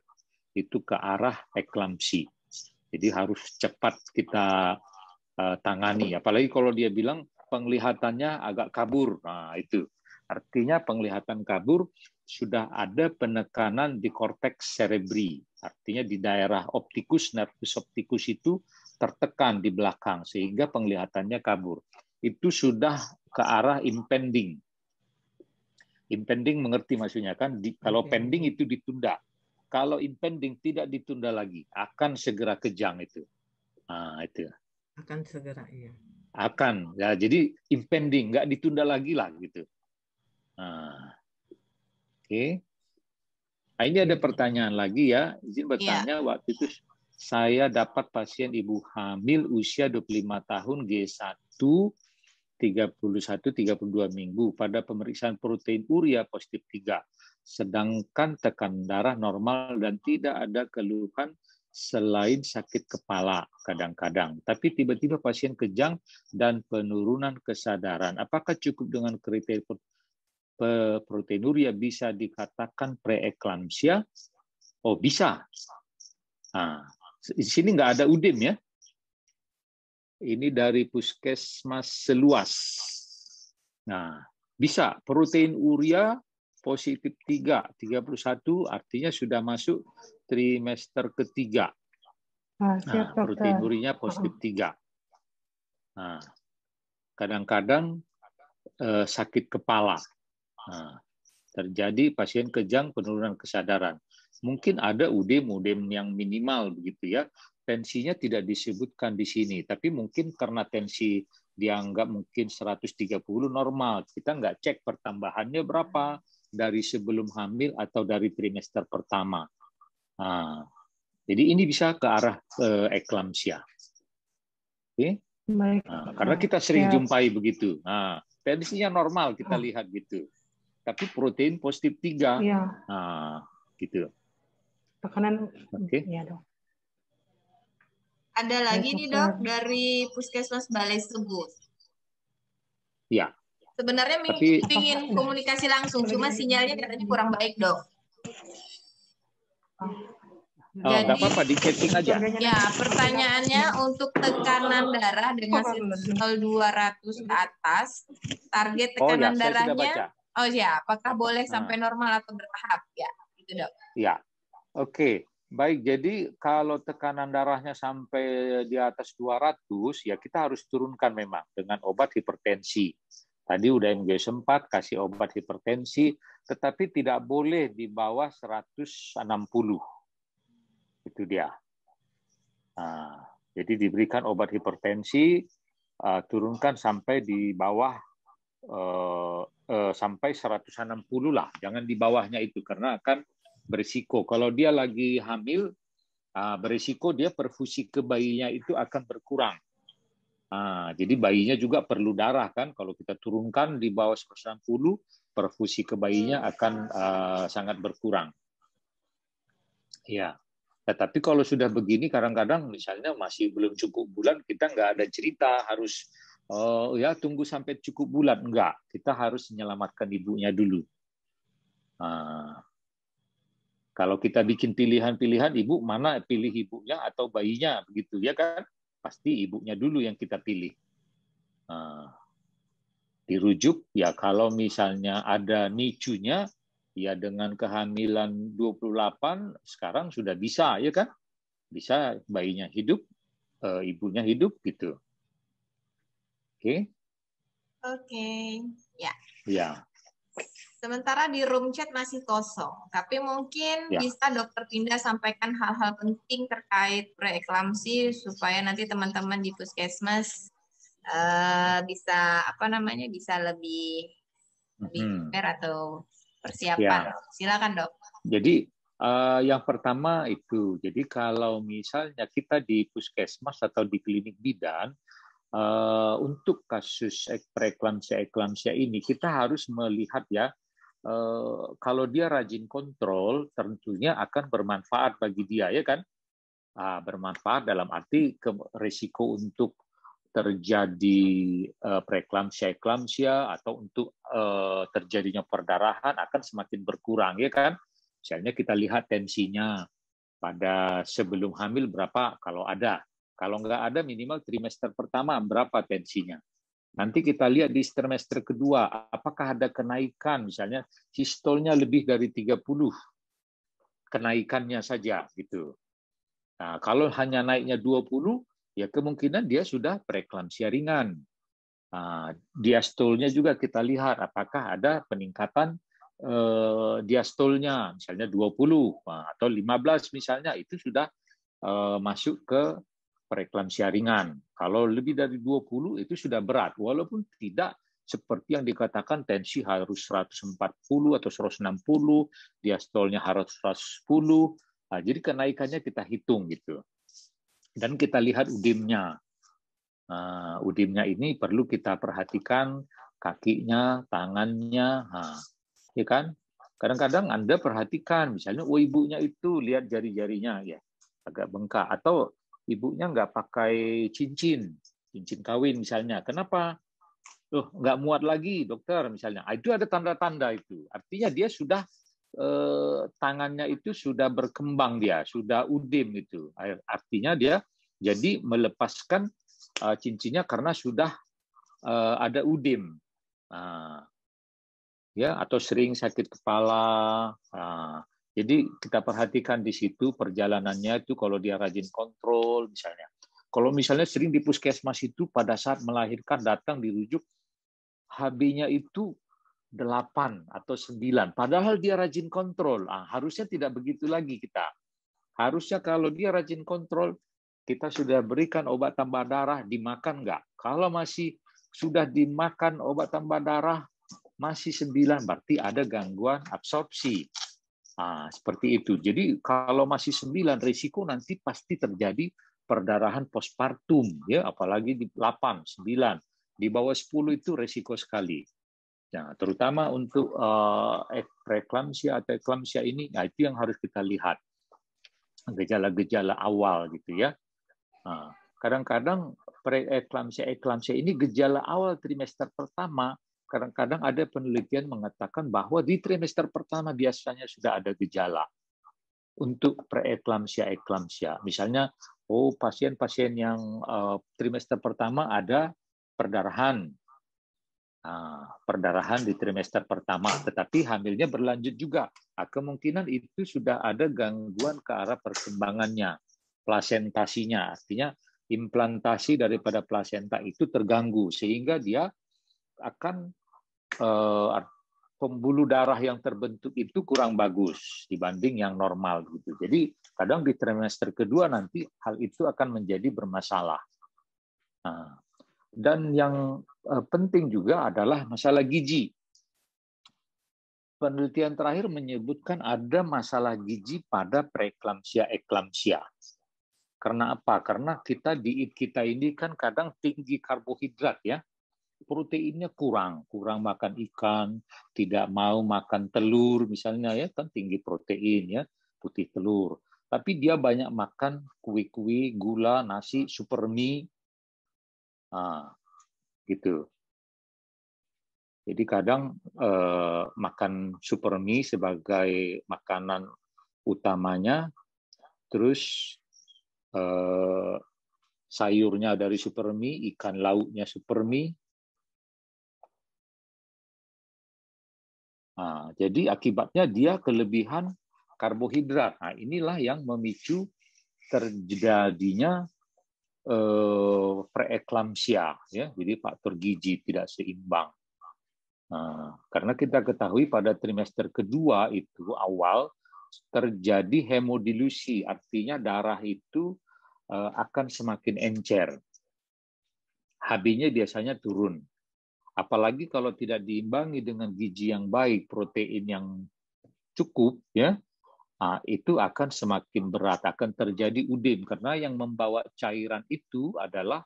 Itu ke arah eklamsi. Jadi harus cepat kita eh, tangani apalagi kalau dia bilang penglihatannya agak kabur. Nah, itu Artinya penglihatan kabur sudah ada penekanan di korteks cerebri. Artinya di daerah optikus, nervus optikus itu tertekan di belakang sehingga penglihatannya kabur. Itu sudah ke arah impending. Impending mengerti maksudnya kan di, kalau pending itu ditunda. Kalau impending tidak ditunda lagi, akan segera kejang itu. Nah, itu. Akan segera iya. Akan. Ya, jadi impending nggak ditunda lagi lah gitu. Nah, oke. Okay. ini ada pertanyaan lagi ya. Izin iya. bertanya, ya. waktu itu saya dapat pasien ibu hamil usia 25 tahun G1 31 32 minggu pada pemeriksaan protein urea positif 3. Sedangkan tekanan darah normal dan tidak ada keluhan selain sakit kepala kadang-kadang. Tapi tiba-tiba pasien kejang dan penurunan kesadaran. Apakah cukup dengan kriteria proteinuria bisa dikatakan preeklamsia? Oh, bisa. Nah, di sini nggak ada UDIM ya. Ini dari puskesmas seluas. Nah, bisa protein uria positif 3, 31 artinya sudah masuk trimester ketiga. Ah, nah, protein urinya positif 3. Nah, kadang-kadang eh, sakit kepala. Nah, terjadi pasien kejang penurunan kesadaran. Mungkin ada udem-udem yang minimal begitu ya. Tensinya tidak disebutkan di sini, tapi mungkin karena tensi dianggap mungkin 130 normal. Kita nggak cek pertambahannya berapa dari sebelum hamil atau dari trimester pertama. Nah, jadi ini bisa ke arah eh, eklamsia. Okay? Nah, karena kita sering ya. jumpai begitu. Nah, tensinya normal kita oh. lihat gitu tapi protein positif tiga, Iya. Nah, gitu. Tekanan, Oke. Okay. Iya, Dok. Ada iya, lagi nih, Dok, dari Puskesmas Balai sebut. Iya. Sebenarnya Tapi, ingin komunikasi langsung, cuma sinyalnya katanya kurang baik, Dok. Oh, oh Jadi, apa-apa, di chatting aja. Ya, pertanyaannya untuk tekanan darah dengan 200 ke atas, target tekanan oh, ya, darahnya Oh ya, apakah boleh nah. sampai normal atau bertahap? Ya, itu dok. Ya, oke. Baik, jadi kalau tekanan darahnya sampai di atas 200, ya kita harus turunkan memang dengan obat hipertensi. Tadi udah mg sempat kasih obat hipertensi, tetapi tidak boleh di bawah 160. Itu dia. Nah, jadi diberikan obat hipertensi, eh, turunkan sampai di bawah uh, uh, sampai 160 lah, jangan di bawahnya itu karena akan berisiko. Kalau dia lagi hamil, uh, berisiko dia perfusi ke bayinya itu akan berkurang. Uh, jadi bayinya juga perlu darah kan. Kalau kita turunkan di bawah 160, perfusi ke bayinya akan uh, sangat berkurang. Ya. Tetapi kalau sudah begini, kadang-kadang misalnya masih belum cukup bulan, kita nggak ada cerita harus oh ya tunggu sampai cukup bulan enggak kita harus menyelamatkan ibunya dulu nah, kalau kita bikin pilihan-pilihan ibu mana pilih ibunya atau bayinya begitu ya kan pasti ibunya dulu yang kita pilih nah, dirujuk ya kalau misalnya ada nicunya ya dengan kehamilan 28 sekarang sudah bisa ya kan bisa bayinya hidup eh, ibunya hidup gitu Oke? Okay? Oke, okay. ya. Ya. Sementara di room chat masih kosong, tapi mungkin ya. bisa dokter Tinda sampaikan hal-hal penting terkait preeklamsi supaya nanti teman-teman di puskesmas uh, bisa apa namanya bisa lebih lebih hmm. atau persiapan. Ya. Silakan dok. Jadi uh, yang pertama itu, jadi kalau misalnya kita di puskesmas atau di klinik bidan Eh, untuk kasus preeklamsia eklamsia ini kita harus melihat ya eh, kalau dia rajin kontrol tentunya akan bermanfaat bagi dia ya kan ah, bermanfaat dalam arti ke, risiko untuk terjadi uh, eh, preeklamsia ya, atau untuk terjadinya perdarahan akan semakin berkurang ya kan misalnya kita lihat tensinya pada sebelum hamil berapa kalau ada kalau nggak ada minimal trimester pertama berapa tensinya. Nanti kita lihat di trimester kedua, apakah ada kenaikan misalnya sistolnya lebih dari 30. Kenaikannya saja gitu. Nah, kalau hanya naiknya 20, ya kemungkinan dia sudah preeklamsia ringan. Nah, diastolnya juga kita lihat apakah ada peningkatan eh, diastolnya misalnya 20 nah, atau 15 misalnya itu sudah eh, masuk ke preeklamsia ringan. Kalau lebih dari 20 itu sudah berat, walaupun tidak seperti yang dikatakan tensi harus 140 atau 160, diastolnya harus 110. Nah, jadi kenaikannya kita hitung gitu. Dan kita lihat udimnya. Nah, udimnya ini perlu kita perhatikan kakinya, tangannya, nah, ya kan? Kadang-kadang Anda perhatikan, misalnya oh ibunya itu lihat jari-jarinya ya agak bengkak atau ibunya nggak pakai cincin, cincin kawin misalnya. Kenapa? Loh, nggak muat lagi dokter misalnya. Ah, itu ada tanda-tanda itu. Artinya dia sudah eh, tangannya itu sudah berkembang dia, sudah udim itu. Artinya dia jadi melepaskan eh, cincinnya karena sudah eh, ada udim. Nah, ya atau sering sakit kepala. Nah, jadi kita perhatikan di situ perjalanannya itu kalau dia rajin kontrol misalnya. Kalau misalnya sering di puskesmas itu pada saat melahirkan datang dirujuk HB-nya itu 8 atau 9. Padahal dia rajin kontrol. Ah, harusnya tidak begitu lagi kita. Harusnya kalau dia rajin kontrol, kita sudah berikan obat tambah darah, dimakan enggak? Kalau masih sudah dimakan obat tambah darah, masih 9, berarti ada gangguan absorpsi Nah, seperti itu. Jadi kalau masih 9 risiko nanti pasti terjadi perdarahan postpartum ya, apalagi di 8, 9, di bawah 10 itu risiko sekali. Nah, terutama untuk uh, eh, preeklamsia atau eklamsia ini, nah itu yang harus kita lihat gejala-gejala awal gitu ya. kadang ah, kadang-kadang preeklamsia eklamsia ini gejala awal trimester pertama kadang-kadang ada penelitian mengatakan bahwa di trimester pertama biasanya sudah ada gejala untuk preeklamsia eklamsia. Misalnya, oh pasien-pasien yang eh, trimester pertama ada perdarahan. Nah, perdarahan di trimester pertama, tetapi hamilnya berlanjut juga. Nah, kemungkinan itu sudah ada gangguan ke arah perkembangannya, plasentasinya. Artinya implantasi daripada plasenta itu terganggu sehingga dia akan Eh, pembuluh darah yang terbentuk itu kurang bagus dibanding yang normal gitu. Jadi kadang di trimester kedua nanti hal itu akan menjadi bermasalah. Nah, dan yang eh, penting juga adalah masalah gizi. Penelitian terakhir menyebutkan ada masalah gizi pada preeklamsia eklamsia. Karena apa? Karena kita diet kita ini kan kadang tinggi karbohidrat ya proteinnya kurang, kurang makan ikan, tidak mau makan telur misalnya ya kan tinggi protein ya, putih telur. Tapi dia banyak makan kue-kue, gula, nasi, super mie. Nah, gitu. Jadi kadang eh, makan super mie sebagai makanan utamanya, terus eh, sayurnya dari super mie, ikan lautnya super mie, Nah, jadi akibatnya dia kelebihan karbohidrat. Nah, inilah yang memicu terjadinya eh, preeklamsia, ya. Jadi faktor gizi tidak seimbang. Nah, karena kita ketahui pada trimester kedua itu awal terjadi hemodilusi, artinya darah itu eh, akan semakin encer. HB-nya biasanya turun. Apalagi kalau tidak diimbangi dengan gizi yang baik, protein yang cukup, ya, ah, itu akan semakin berat, akan terjadi udem karena yang membawa cairan itu adalah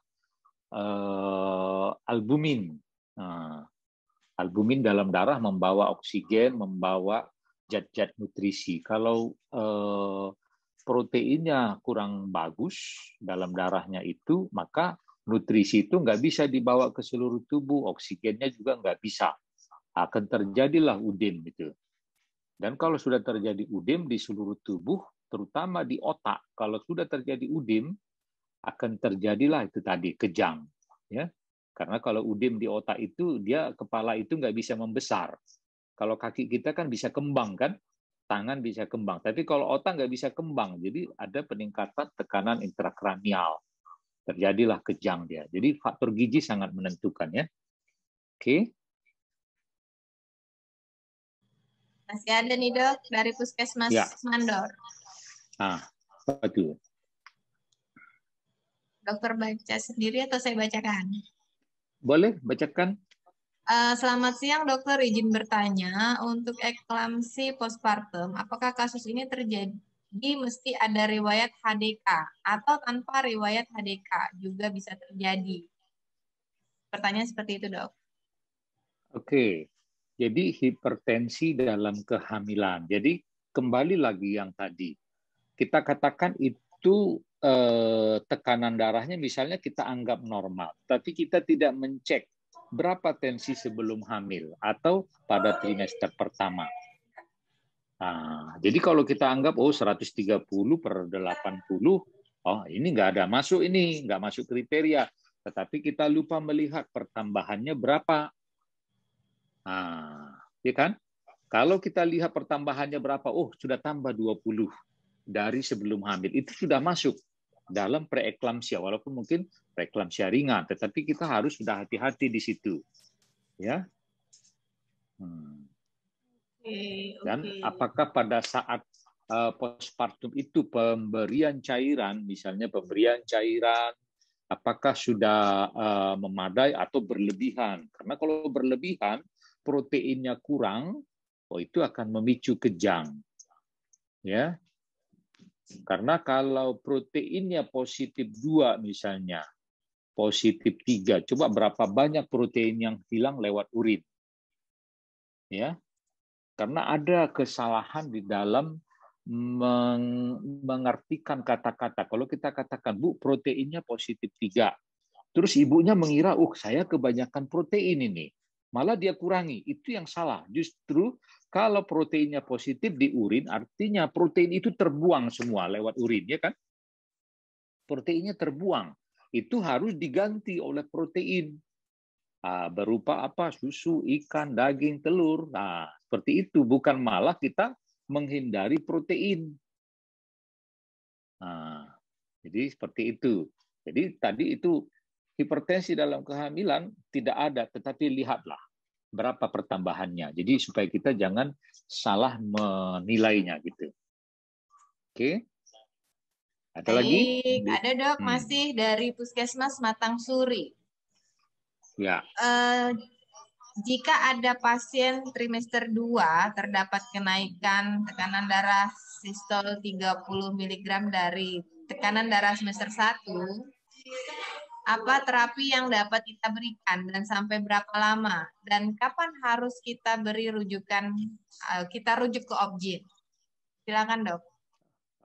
uh, albumin. Nah, albumin dalam darah membawa oksigen, membawa zat-zat nutrisi. Kalau eh, proteinnya kurang bagus dalam darahnya itu, maka nutrisi itu nggak bisa dibawa ke seluruh tubuh, oksigennya juga nggak bisa. Akan terjadilah udin itu. Dan kalau sudah terjadi udin di seluruh tubuh, terutama di otak, kalau sudah terjadi udin, akan terjadilah itu tadi kejang, ya. Karena kalau udin di otak itu dia kepala itu nggak bisa membesar. Kalau kaki kita kan bisa kembang kan, tangan bisa kembang. Tapi kalau otak nggak bisa kembang, jadi ada peningkatan tekanan intrakranial terjadilah kejang dia. Jadi faktor gizi sangat menentukan ya. Oke. Okay. Masih ada nih dok dari puskesmas ya. Mandor. Ah, apa itu? Dokter baca sendiri atau saya bacakan? Boleh bacakan. Uh, selamat siang dokter, izin bertanya untuk eklamsi postpartum, apakah kasus ini terjadi jadi mesti ada riwayat HDK atau tanpa riwayat HDK juga bisa terjadi. Pertanyaan seperti itu, Dok. Oke. Jadi hipertensi dalam kehamilan. Jadi kembali lagi yang tadi. Kita katakan itu eh, tekanan darahnya misalnya kita anggap normal, tapi kita tidak mencek berapa tensi sebelum hamil atau pada trimester pertama Nah, jadi kalau kita anggap oh 130 per 80, oh ini nggak ada masuk ini, nggak masuk kriteria. Tetapi kita lupa melihat pertambahannya berapa. Nah, ya kan? Kalau kita lihat pertambahannya berapa, oh sudah tambah 20 dari sebelum hamil. Itu sudah masuk dalam preeklamsia, walaupun mungkin preeklamsia ringan, tetapi kita harus sudah hati-hati di situ. Ya. Hmm dan apakah pada saat uh, postpartum itu pemberian cairan misalnya pemberian cairan apakah sudah uh, memadai atau berlebihan karena kalau berlebihan proteinnya kurang oh itu akan memicu kejang ya karena kalau proteinnya positif dua misalnya positif tiga coba berapa banyak protein yang hilang lewat urin ya karena ada kesalahan di dalam meng mengartikan kata-kata. Kalau kita katakan, Bu, proteinnya positif tiga, Terus ibunya mengira, uh, saya kebanyakan protein ini. Malah dia kurangi. Itu yang salah. Justru kalau proteinnya positif di urin, artinya protein itu terbuang semua lewat urin, ya kan? Proteinnya terbuang. Itu harus diganti oleh protein Ah, berupa apa susu, ikan, daging, telur. Nah, seperti itu bukan malah kita menghindari protein. Nah, jadi seperti itu. Jadi tadi itu hipertensi dalam kehamilan tidak ada, tetapi lihatlah berapa pertambahannya. Jadi supaya kita jangan salah menilainya gitu. Oke. Ada lagi? Ada dok, hmm. masih dari Puskesmas Matang Suri. Ya. Uh, jika ada pasien trimester 2 terdapat kenaikan tekanan darah sistol 30 mg dari tekanan darah semester 1, apa terapi yang dapat kita berikan dan sampai berapa lama dan kapan harus kita beri rujukan eh, kita rujuk ke objek? Silakan, Dok.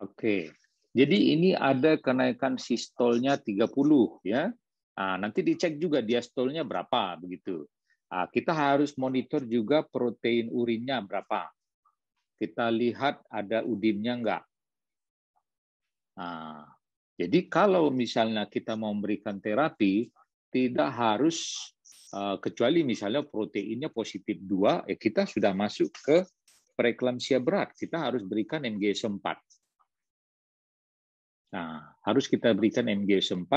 Oke. Jadi ini ada kenaikan sistolnya 30 ya. Nah, nanti dicek juga diastolnya berapa begitu. Nah, kita harus monitor juga protein urinnya berapa. Kita lihat ada udimnya enggak. Nah, jadi kalau misalnya kita mau memberikan terapi, tidak harus ah, kecuali misalnya proteinnya positif 2, ya eh, kita sudah masuk ke preeklampsia berat. Kita harus berikan MGS 4. Nah, harus kita berikan MGS 4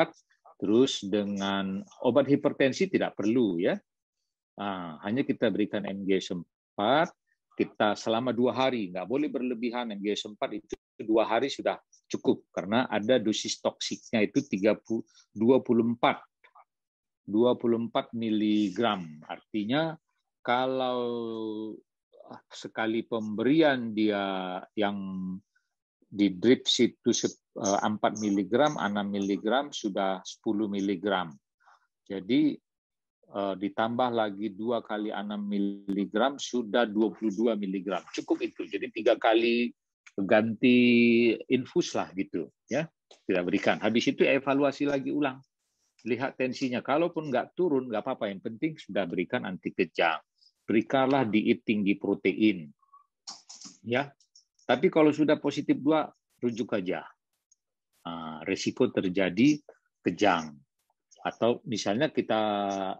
Terus dengan obat hipertensi tidak perlu ya. Nah, hanya kita berikan MG sempat, kita selama dua hari, nggak boleh berlebihan MG sempat itu dua hari sudah cukup karena ada dosis toksiknya itu 30, 24 24 miligram. Artinya kalau ah, sekali pemberian dia yang di drip situ 4 mg, 6 mg, sudah 10 mg. Jadi eh, ditambah lagi 2 kali 6 mg sudah 22 mg. Cukup itu. Jadi tiga kali ganti infus lah gitu ya. Kita berikan. Habis itu evaluasi lagi ulang. Lihat tensinya. Kalaupun nggak turun nggak apa-apa. Yang penting sudah berikan anti kejang. Berikanlah diet tinggi protein. Ya, tapi kalau sudah positif dua, rujuk aja. Ah, resiko terjadi kejang. Atau misalnya kita,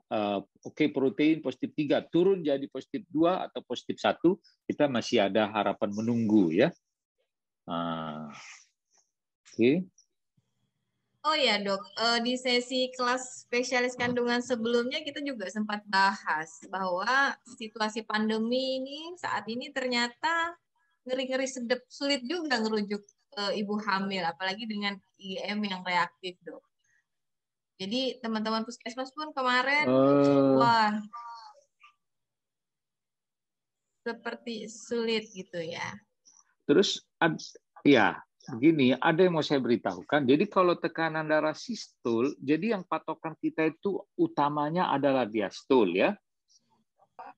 eh, oke okay, protein positif tiga, turun jadi positif dua atau positif satu, kita masih ada harapan menunggu ya. Ah, oke. Okay. Oh ya dok, eh, di sesi kelas spesialis kandungan sebelumnya kita juga sempat bahas bahwa situasi pandemi ini saat ini ternyata ngeri-ngeri sedep sulit juga ngerujuk ke eh, ibu hamil apalagi dengan IM e yang reaktif dok. Jadi teman-teman puskesmas pun kemarin uh. wah seperti sulit gitu ya. Terus ad, ya begini, ada yang mau saya beritahukan. Jadi kalau tekanan darah sistol, jadi yang patokan kita itu utamanya adalah diastol ya.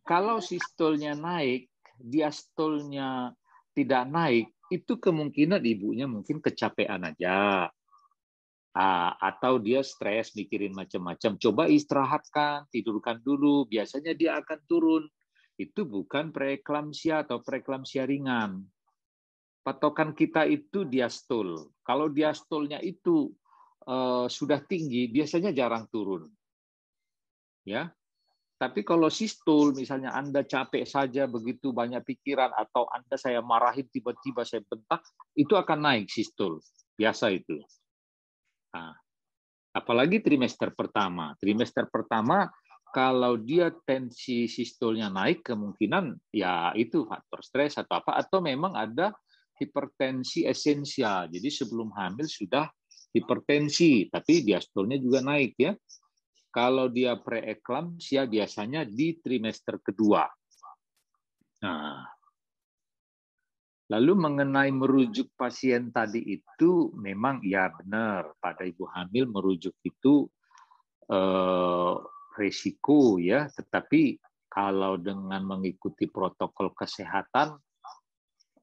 Kalau sistolnya naik, diastolnya tidak naik, itu kemungkinan ibunya mungkin kecapean aja. Uh, atau dia stres mikirin macam-macam. Coba istirahatkan, tidurkan dulu. Biasanya dia akan turun. Itu bukan preeklamsia atau preeklamsia ringan. Patokan kita itu diastol. Kalau diastolnya itu uh, sudah tinggi, biasanya jarang turun. Ya, tapi kalau sistol, misalnya Anda capek saja begitu banyak pikiran atau Anda saya marahin tiba-tiba saya bentak, itu akan naik sistol. Biasa itu. Nah, apalagi trimester pertama. Trimester pertama kalau dia tensi sistolnya naik, kemungkinan ya itu faktor stres atau apa, atau memang ada hipertensi esensial. Jadi sebelum hamil sudah hipertensi, tapi diastolnya juga naik ya. Kalau dia preeklamsia biasanya di trimester kedua. Nah, lalu mengenai merujuk pasien tadi itu memang ya benar pada ibu hamil merujuk itu eh, resiko ya, tetapi kalau dengan mengikuti protokol kesehatan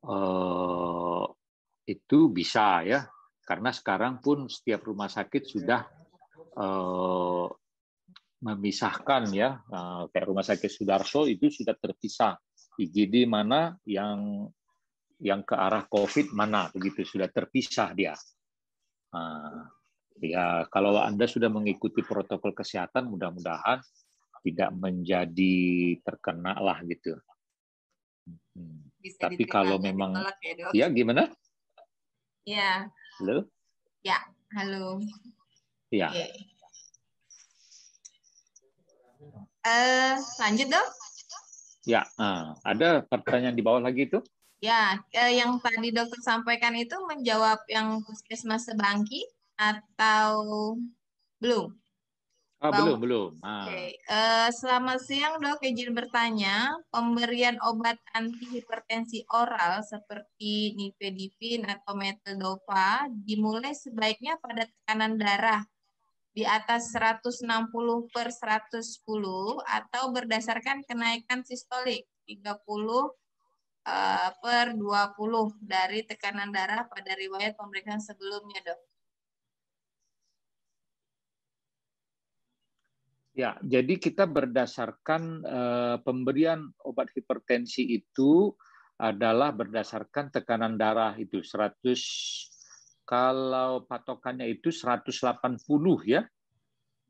eh, itu bisa ya karena sekarang pun setiap rumah sakit sudah eh, memisahkan ya eh, kayak rumah sakit Sudarso itu sudah terpisah IGD mana yang yang ke arah COVID mana begitu sudah terpisah dia. Eh, ya kalau anda sudah mengikuti protokol kesehatan mudah-mudahan tidak menjadi terkena lah gitu. Bisa Tapi kalau memang ya, ya gimana? Ya. Halo. Ya, halo. Ya. Okay. Uh, lanjut dong. Ya, uh, ada pertanyaan di bawah lagi itu? Ya, uh, yang tadi dokter sampaikan itu menjawab yang puskesmas sebangki atau belum? Oh, belum, belum. Uh. Oke. Okay. Uh, selamat siang dok, izin bertanya, pemberian obat antihipertensi oral seperti nifedipin atau metdopa dimulai sebaiknya pada tekanan darah di atas 160 per 110 atau berdasarkan kenaikan sistolik 30 eh, per 20 dari tekanan darah pada riwayat pemeriksaan sebelumnya dok. Ya, jadi kita berdasarkan uh, pemberian obat hipertensi itu adalah berdasarkan tekanan darah itu 100 kalau patokannya itu 180 ya,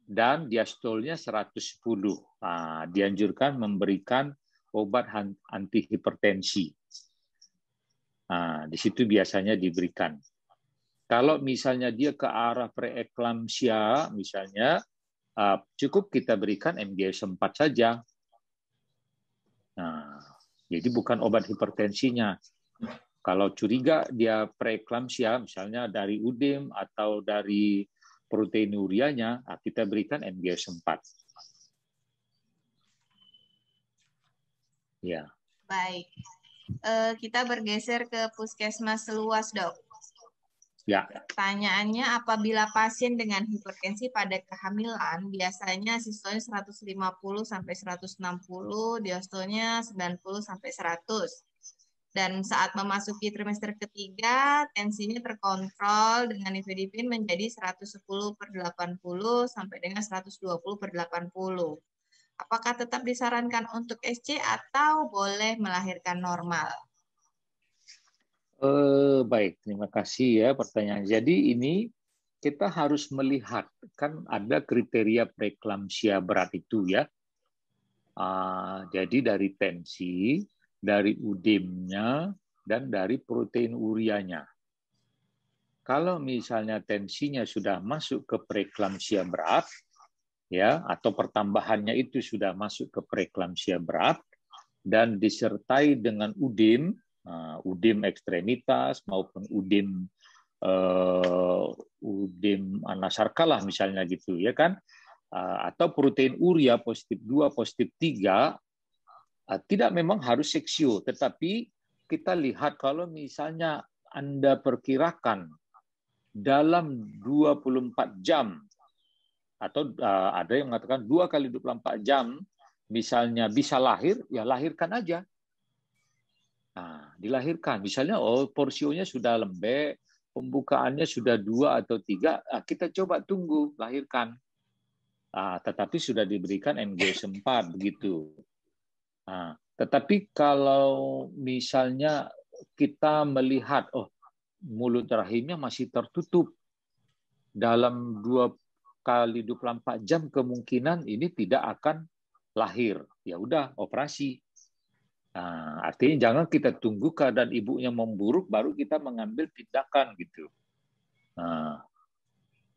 dan diastolnya 110. Nah, dianjurkan memberikan obat antihipertensi. Nah, di situ biasanya diberikan. Kalau misalnya dia ke arah preeklamsia, misalnya ah, cukup kita berikan MGS 4 saja. Nah, jadi bukan obat hipertensinya. Kalau curiga dia preeklamsia, misalnya dari udem atau dari proteinurianya, nah kita berikan MGS 4. Ya. Baik. Eh, kita bergeser ke puskesmas seluas, dok. Ya. Pertanyaannya, apabila pasien dengan hipertensi pada kehamilan, biasanya sistolnya 150 sampai 160, diastolnya 90 sampai 100. Dan saat memasuki trimester ketiga, tensinya terkontrol dengan nifedipin menjadi 110 per 80 sampai dengan 120 per 80. Apakah tetap disarankan untuk SC atau boleh melahirkan normal? Eh, baik, terima kasih ya pertanyaan. Jadi ini kita harus melihat, kan ada kriteria preeklamsia berat itu ya. Uh, jadi dari tensi, dari udemnya dan dari protein urianya. Kalau misalnya tensinya sudah masuk ke preeklamsia berat, ya atau pertambahannya itu sudah masuk ke preeklamsia berat dan disertai dengan udim, uh, udim ekstremitas maupun udim uh, udim anasarkalah misalnya gitu ya kan, ah, atau protein uria positif 2, positif 3 Ah, tidak memang harus seksio, tetapi kita lihat kalau misalnya Anda perkirakan dalam 24 jam atau ah, ada yang mengatakan dua kali 24 jam misalnya bisa lahir ya lahirkan aja Nah, dilahirkan. Misalnya, oh porsionya sudah lembek, pembukaannya sudah dua atau tiga, nah, kita coba tunggu lahirkan. Nah, tetapi sudah diberikan NG sempat begitu. Nah, tetapi kalau misalnya kita melihat, oh mulut rahimnya masih tertutup, dalam dua kali 24 jam kemungkinan ini tidak akan lahir. Ya udah operasi. Nah, artinya jangan kita tunggu keadaan ibunya memburuk baru kita mengambil tindakan gitu. Nah,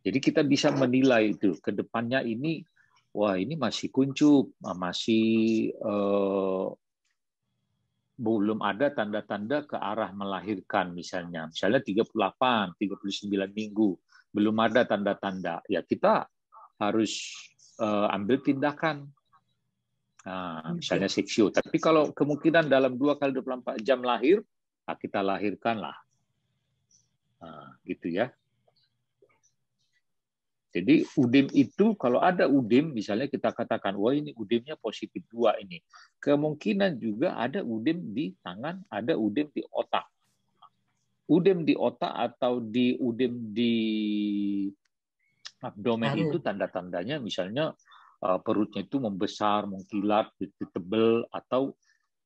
jadi kita bisa menilai itu kedepannya ini wah ini masih kuncup, ah, masih eh, belum ada tanda-tanda ke arah melahirkan misalnya. Misalnya 38, 39 minggu, belum ada tanda-tanda. Ya kita harus eh, ambil tindakan. Nah, misalnya seksio. Tapi kalau kemungkinan dalam dua kali 24 jam lahir, ah, kita lahirkanlah. Nah, gitu ya. Jadi UDIM itu kalau ada UDIM misalnya kita katakan wah ini UDIMnya positif dua ini. Kemungkinan juga ada UDIM di tangan, ada UDIM di otak. UDIM di otak atau di UDIM di abdomen Aduh. itu tanda-tandanya misalnya eh, perutnya itu membesar, mengkilat, tebel, atau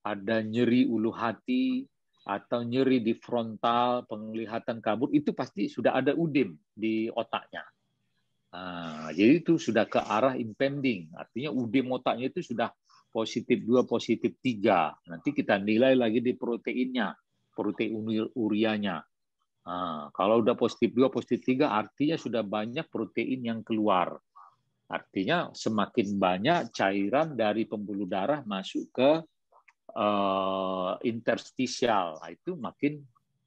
ada nyeri ulu hati atau nyeri di frontal, penglihatan kabur itu pasti sudah ada UDIM di otaknya Nah, jadi itu sudah ke arah impending, artinya UD motaknya itu sudah positif 2, positif 3. Nanti kita nilai lagi di proteinnya, protein urianya. Nah, kalau udah positif 2, positif 3 artinya sudah banyak protein yang keluar. Artinya semakin banyak cairan dari pembuluh darah masuk ke uh, interstisial, nah, itu makin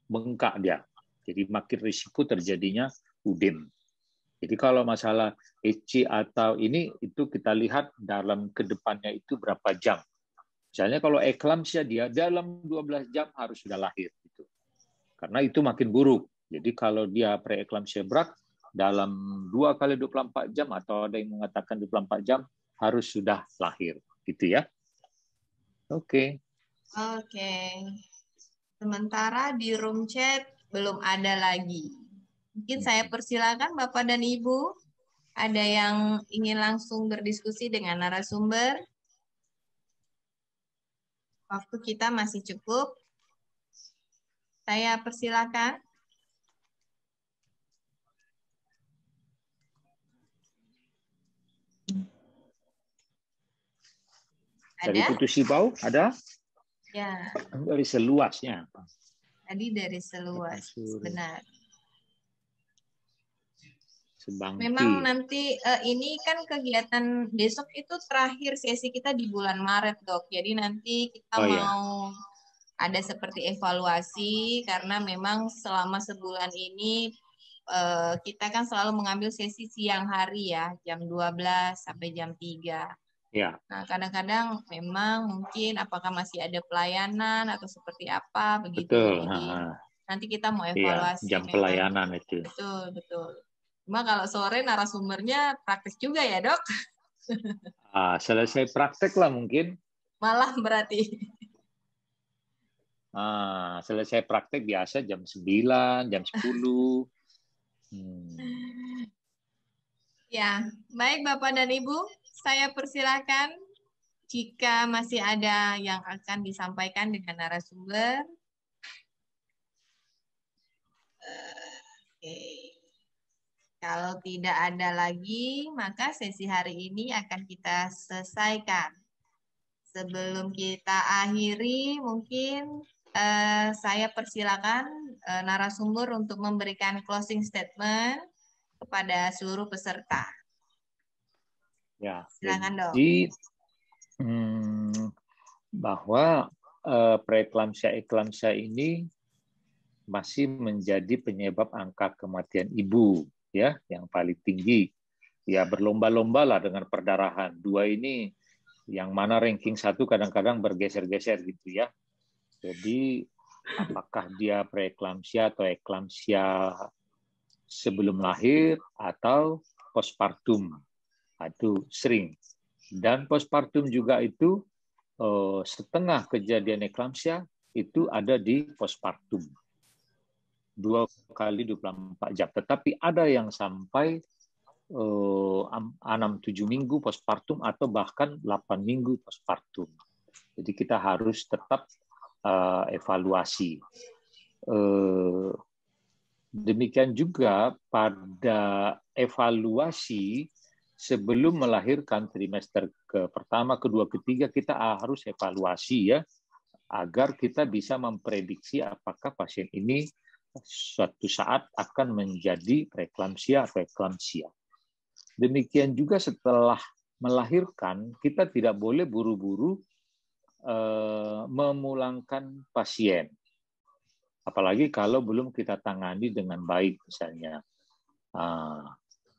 bengkak dia. Jadi makin risiko terjadinya udem. Jadi kalau masalah EC atau ini itu kita lihat dalam kedepannya itu berapa jam. Misalnya kalau eklamsia dia dalam 12 jam harus sudah lahir gitu. Karena itu makin buruk. Jadi kalau dia preeklamsia berat dalam 2 kali 24 jam atau ada yang mengatakan 24 jam harus sudah lahir gitu ya. Oke. Okay. Oke. Okay. Sementara di room chat belum ada lagi. Mungkin saya persilakan Bapak dan Ibu. Ada yang ingin langsung berdiskusi dengan narasumber? Waktu kita masih cukup. Saya persilakan. Dari putus Sibau ada? Ya. Dari seluasnya. Tadi dari seluas, benar. Sebangki. Memang nanti uh, ini kan kegiatan besok itu terakhir sesi kita di bulan Maret, Dok. Jadi nanti kita oh, iya. mau iya. ada seperti evaluasi karena memang selama sebulan ini uh, kita kan selalu mengambil sesi siang hari ya, jam 12 sampai jam 3. Ya. Nah, kadang-kadang memang mungkin apakah masih ada pelayanan atau seperti apa begitu. Betul. nanti kita mau iya, evaluasi. Ya, jam memang. pelayanan itu. Betul, betul. Cuma kalau sore narasumbernya praktis juga ya dok? Ah, selesai praktek lah mungkin. Malah berarti. Ah, selesai praktek biasa jam 9, jam 10. Hmm. Ya, baik Bapak dan Ibu, saya persilakan jika masih ada yang akan disampaikan dengan narasumber. Uh, eh, Okay. Kalau tidak ada lagi, maka sesi hari ini akan kita selesaikan. Sebelum kita akhiri, mungkin eh, saya persilakan eh, narasumber untuk memberikan closing statement kepada seluruh peserta. Ya, silakan dong. Jadi, hmm, bahwa eh, preeklamsia eklamsia ini masih menjadi penyebab angka kematian ibu ya yang paling tinggi ya berlomba-lomba lah dengan perdarahan dua ini yang mana ranking satu kadang-kadang bergeser-geser gitu ya jadi apakah dia preeklamsia atau eklamsia sebelum lahir atau postpartum nah, itu sering dan postpartum juga itu eh, setengah kejadian eklamsia itu ada di postpartum dua kali 24 jam. Tetapi ada yang sampai eh, enam tujuh minggu postpartum atau bahkan 8 minggu postpartum. Jadi kita harus tetap uh, evaluasi. Uh, demikian juga pada evaluasi sebelum melahirkan trimester ke pertama, kedua, ketiga kita harus evaluasi ya agar kita bisa memprediksi apakah pasien ini suatu saat akan menjadi preeklamsia-preeklamsia. Demikian juga setelah melahirkan, kita tidak boleh buru-buru eh, memulangkan pasien. Apalagi kalau belum kita tangani dengan baik misalnya. Ah,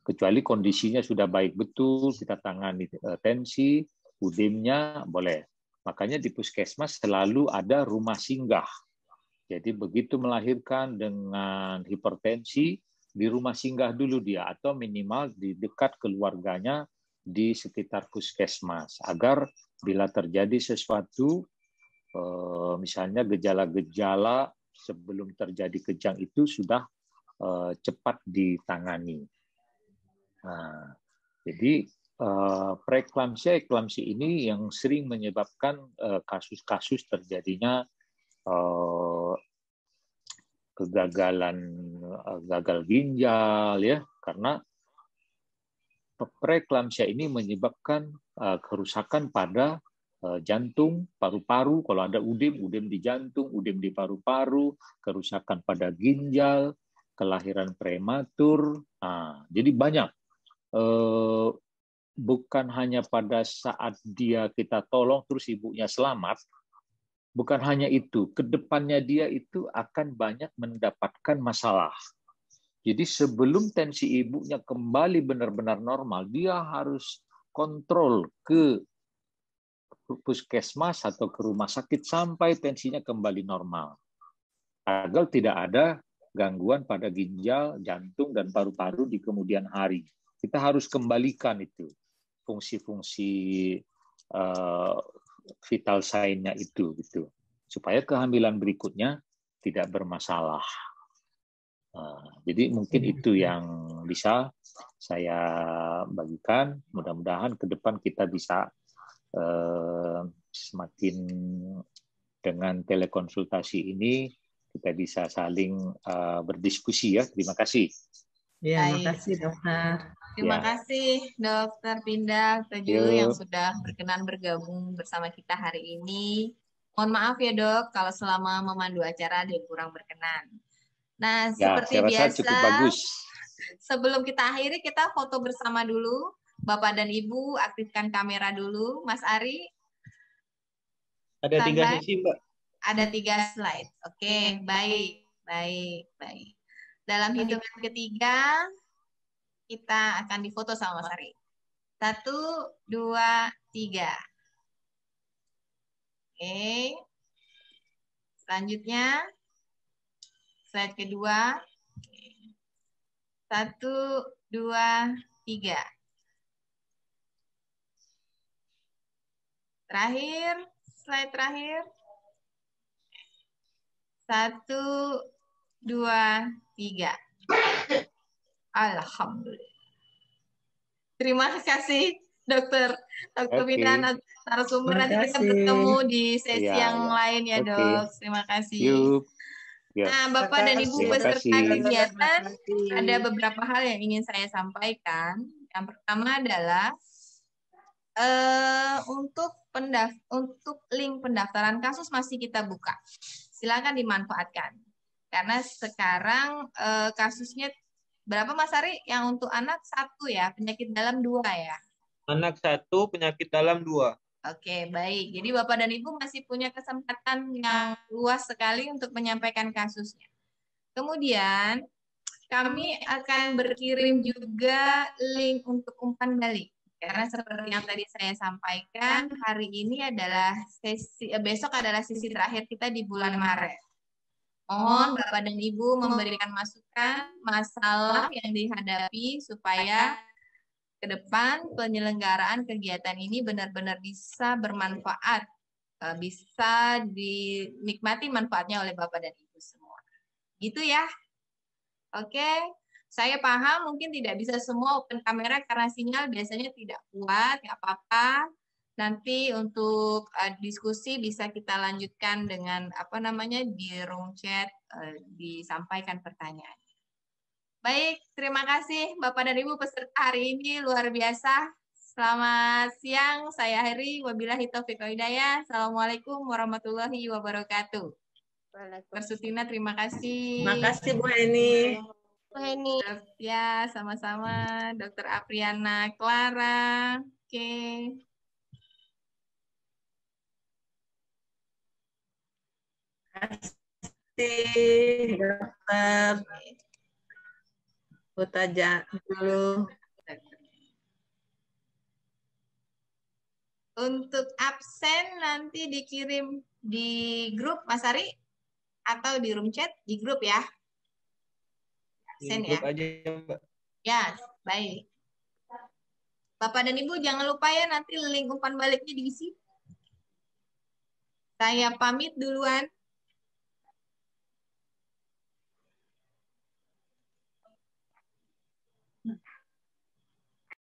kecuali kondisinya sudah baik betul, kita tangani eh, tensi, udemnya, boleh. Makanya di puskesmas selalu ada rumah singgah jadi begitu melahirkan dengan hipertensi, di rumah singgah dulu dia atau minimal di dekat keluarganya di sekitar puskesmas agar bila terjadi sesuatu eh, misalnya gejala-gejala sebelum terjadi kejang itu sudah eh, cepat ditangani. Nah, jadi eh, preeklamsia eklamsi ini yang sering menyebabkan kasus-kasus terjadinya kegagalan eh, gagal ginjal ya karena preeklampsia ini menyebabkan eh, kerusakan pada eh, jantung, paru-paru, kalau ada udem, udem di jantung, udem di paru-paru, kerusakan pada ginjal, kelahiran prematur. Nah, jadi banyak. Bukan hanya pada saat dia kita tolong terus ibunya selamat, Bukan hanya itu, kedepannya dia itu akan banyak mendapatkan masalah. Jadi sebelum tensi ibunya kembali benar-benar normal, dia harus kontrol ke puskesmas atau ke rumah sakit sampai tensinya kembali normal. Agar tidak ada gangguan pada ginjal, jantung, dan paru-paru di kemudian hari. Kita harus kembalikan itu fungsi-fungsi eh, vital sign-nya itu gitu. Supaya kehamilan berikutnya tidak bermasalah. Nah, jadi mungkin iya. itu yang bisa saya bagikan. Mudah-mudahan ke depan kita bisa eh, semakin dengan telekonsultasi ini kita bisa saling eh, berdiskusi ya. Terima kasih. Ya, terima kasih dokter. Terima ya. kasih Dokter Pindah Teju yang sudah berkenan bergabung bersama kita hari ini. Mohon maaf ya dok kalau selama memandu acara ada kurang berkenan. Nah ya, seperti biasa bagus. sebelum kita akhiri kita foto bersama dulu. Bapak dan Ibu aktifkan kamera dulu. Mas Ari. Ada tiga sisi Ada tiga slide. Oke okay, iya. baik baik baik. Dalam hitungan ketiga kita akan difoto sama Mas Ari. Satu, dua, tiga. Oke. Selanjutnya, slide kedua. Satu, dua, tiga. Terakhir, slide terakhir. Satu, dua, tiga. Alhamdulillah. Terima kasih dokter dokter okay. Bidan narasumber nanti kita bertemu di sesi ya, yang lain ya okay. dok. Terima kasih. Yuk. Nah, Bapak dan Ibu peserta kegiatan, ada beberapa hal yang ingin saya sampaikan. Yang pertama adalah uh, untuk pendaf untuk link pendaftaran kasus masih kita buka. Silakan dimanfaatkan. Karena sekarang uh, kasusnya Berapa Mas Ari? Yang untuk anak satu ya, penyakit dalam dua ya? Anak satu, penyakit dalam dua. Oke, baik. Jadi Bapak dan Ibu masih punya kesempatan yang luas sekali untuk menyampaikan kasusnya. Kemudian, kami akan berkirim juga link untuk umpan balik. Karena seperti yang tadi saya sampaikan, hari ini adalah sesi, eh, besok adalah sisi terakhir kita di bulan Maret. Oh. Mohon Bapak dan Ibu memberikan masukan masalah yang dihadapi supaya ke depan penyelenggaraan kegiatan ini benar-benar bisa bermanfaat, eh, bisa dinikmati manfaatnya oleh Bapak dan Ibu semua. Gitu ya. Oke, saya paham mungkin tidak bisa semua open kamera karena sinyal biasanya tidak kuat, nggak apa-apa nanti untuk uh, diskusi bisa kita lanjutkan dengan apa namanya di room chat uh, disampaikan pertanyaan. Baik, terima kasih Bapak dan Ibu peserta hari ini luar biasa. Selamat siang, saya Heri. Wabillahi taufiq hidayah. Assalamualaikum warahmatullahi wabarakatuh. Bersutina, terima kasih. Terima kasih Bu Heni. Bu Heni. Ya, sama-sama. Dokter Apriana Clara. Oke. Okay. kasih dokter Utaja dulu. Untuk absen nanti dikirim di grup Mas Ari atau di room chat di grup ya. Absen ya. Aja, ya, ya, baik. Bapak dan Ibu jangan lupa ya nanti link umpan baliknya diisi. Saya pamit duluan.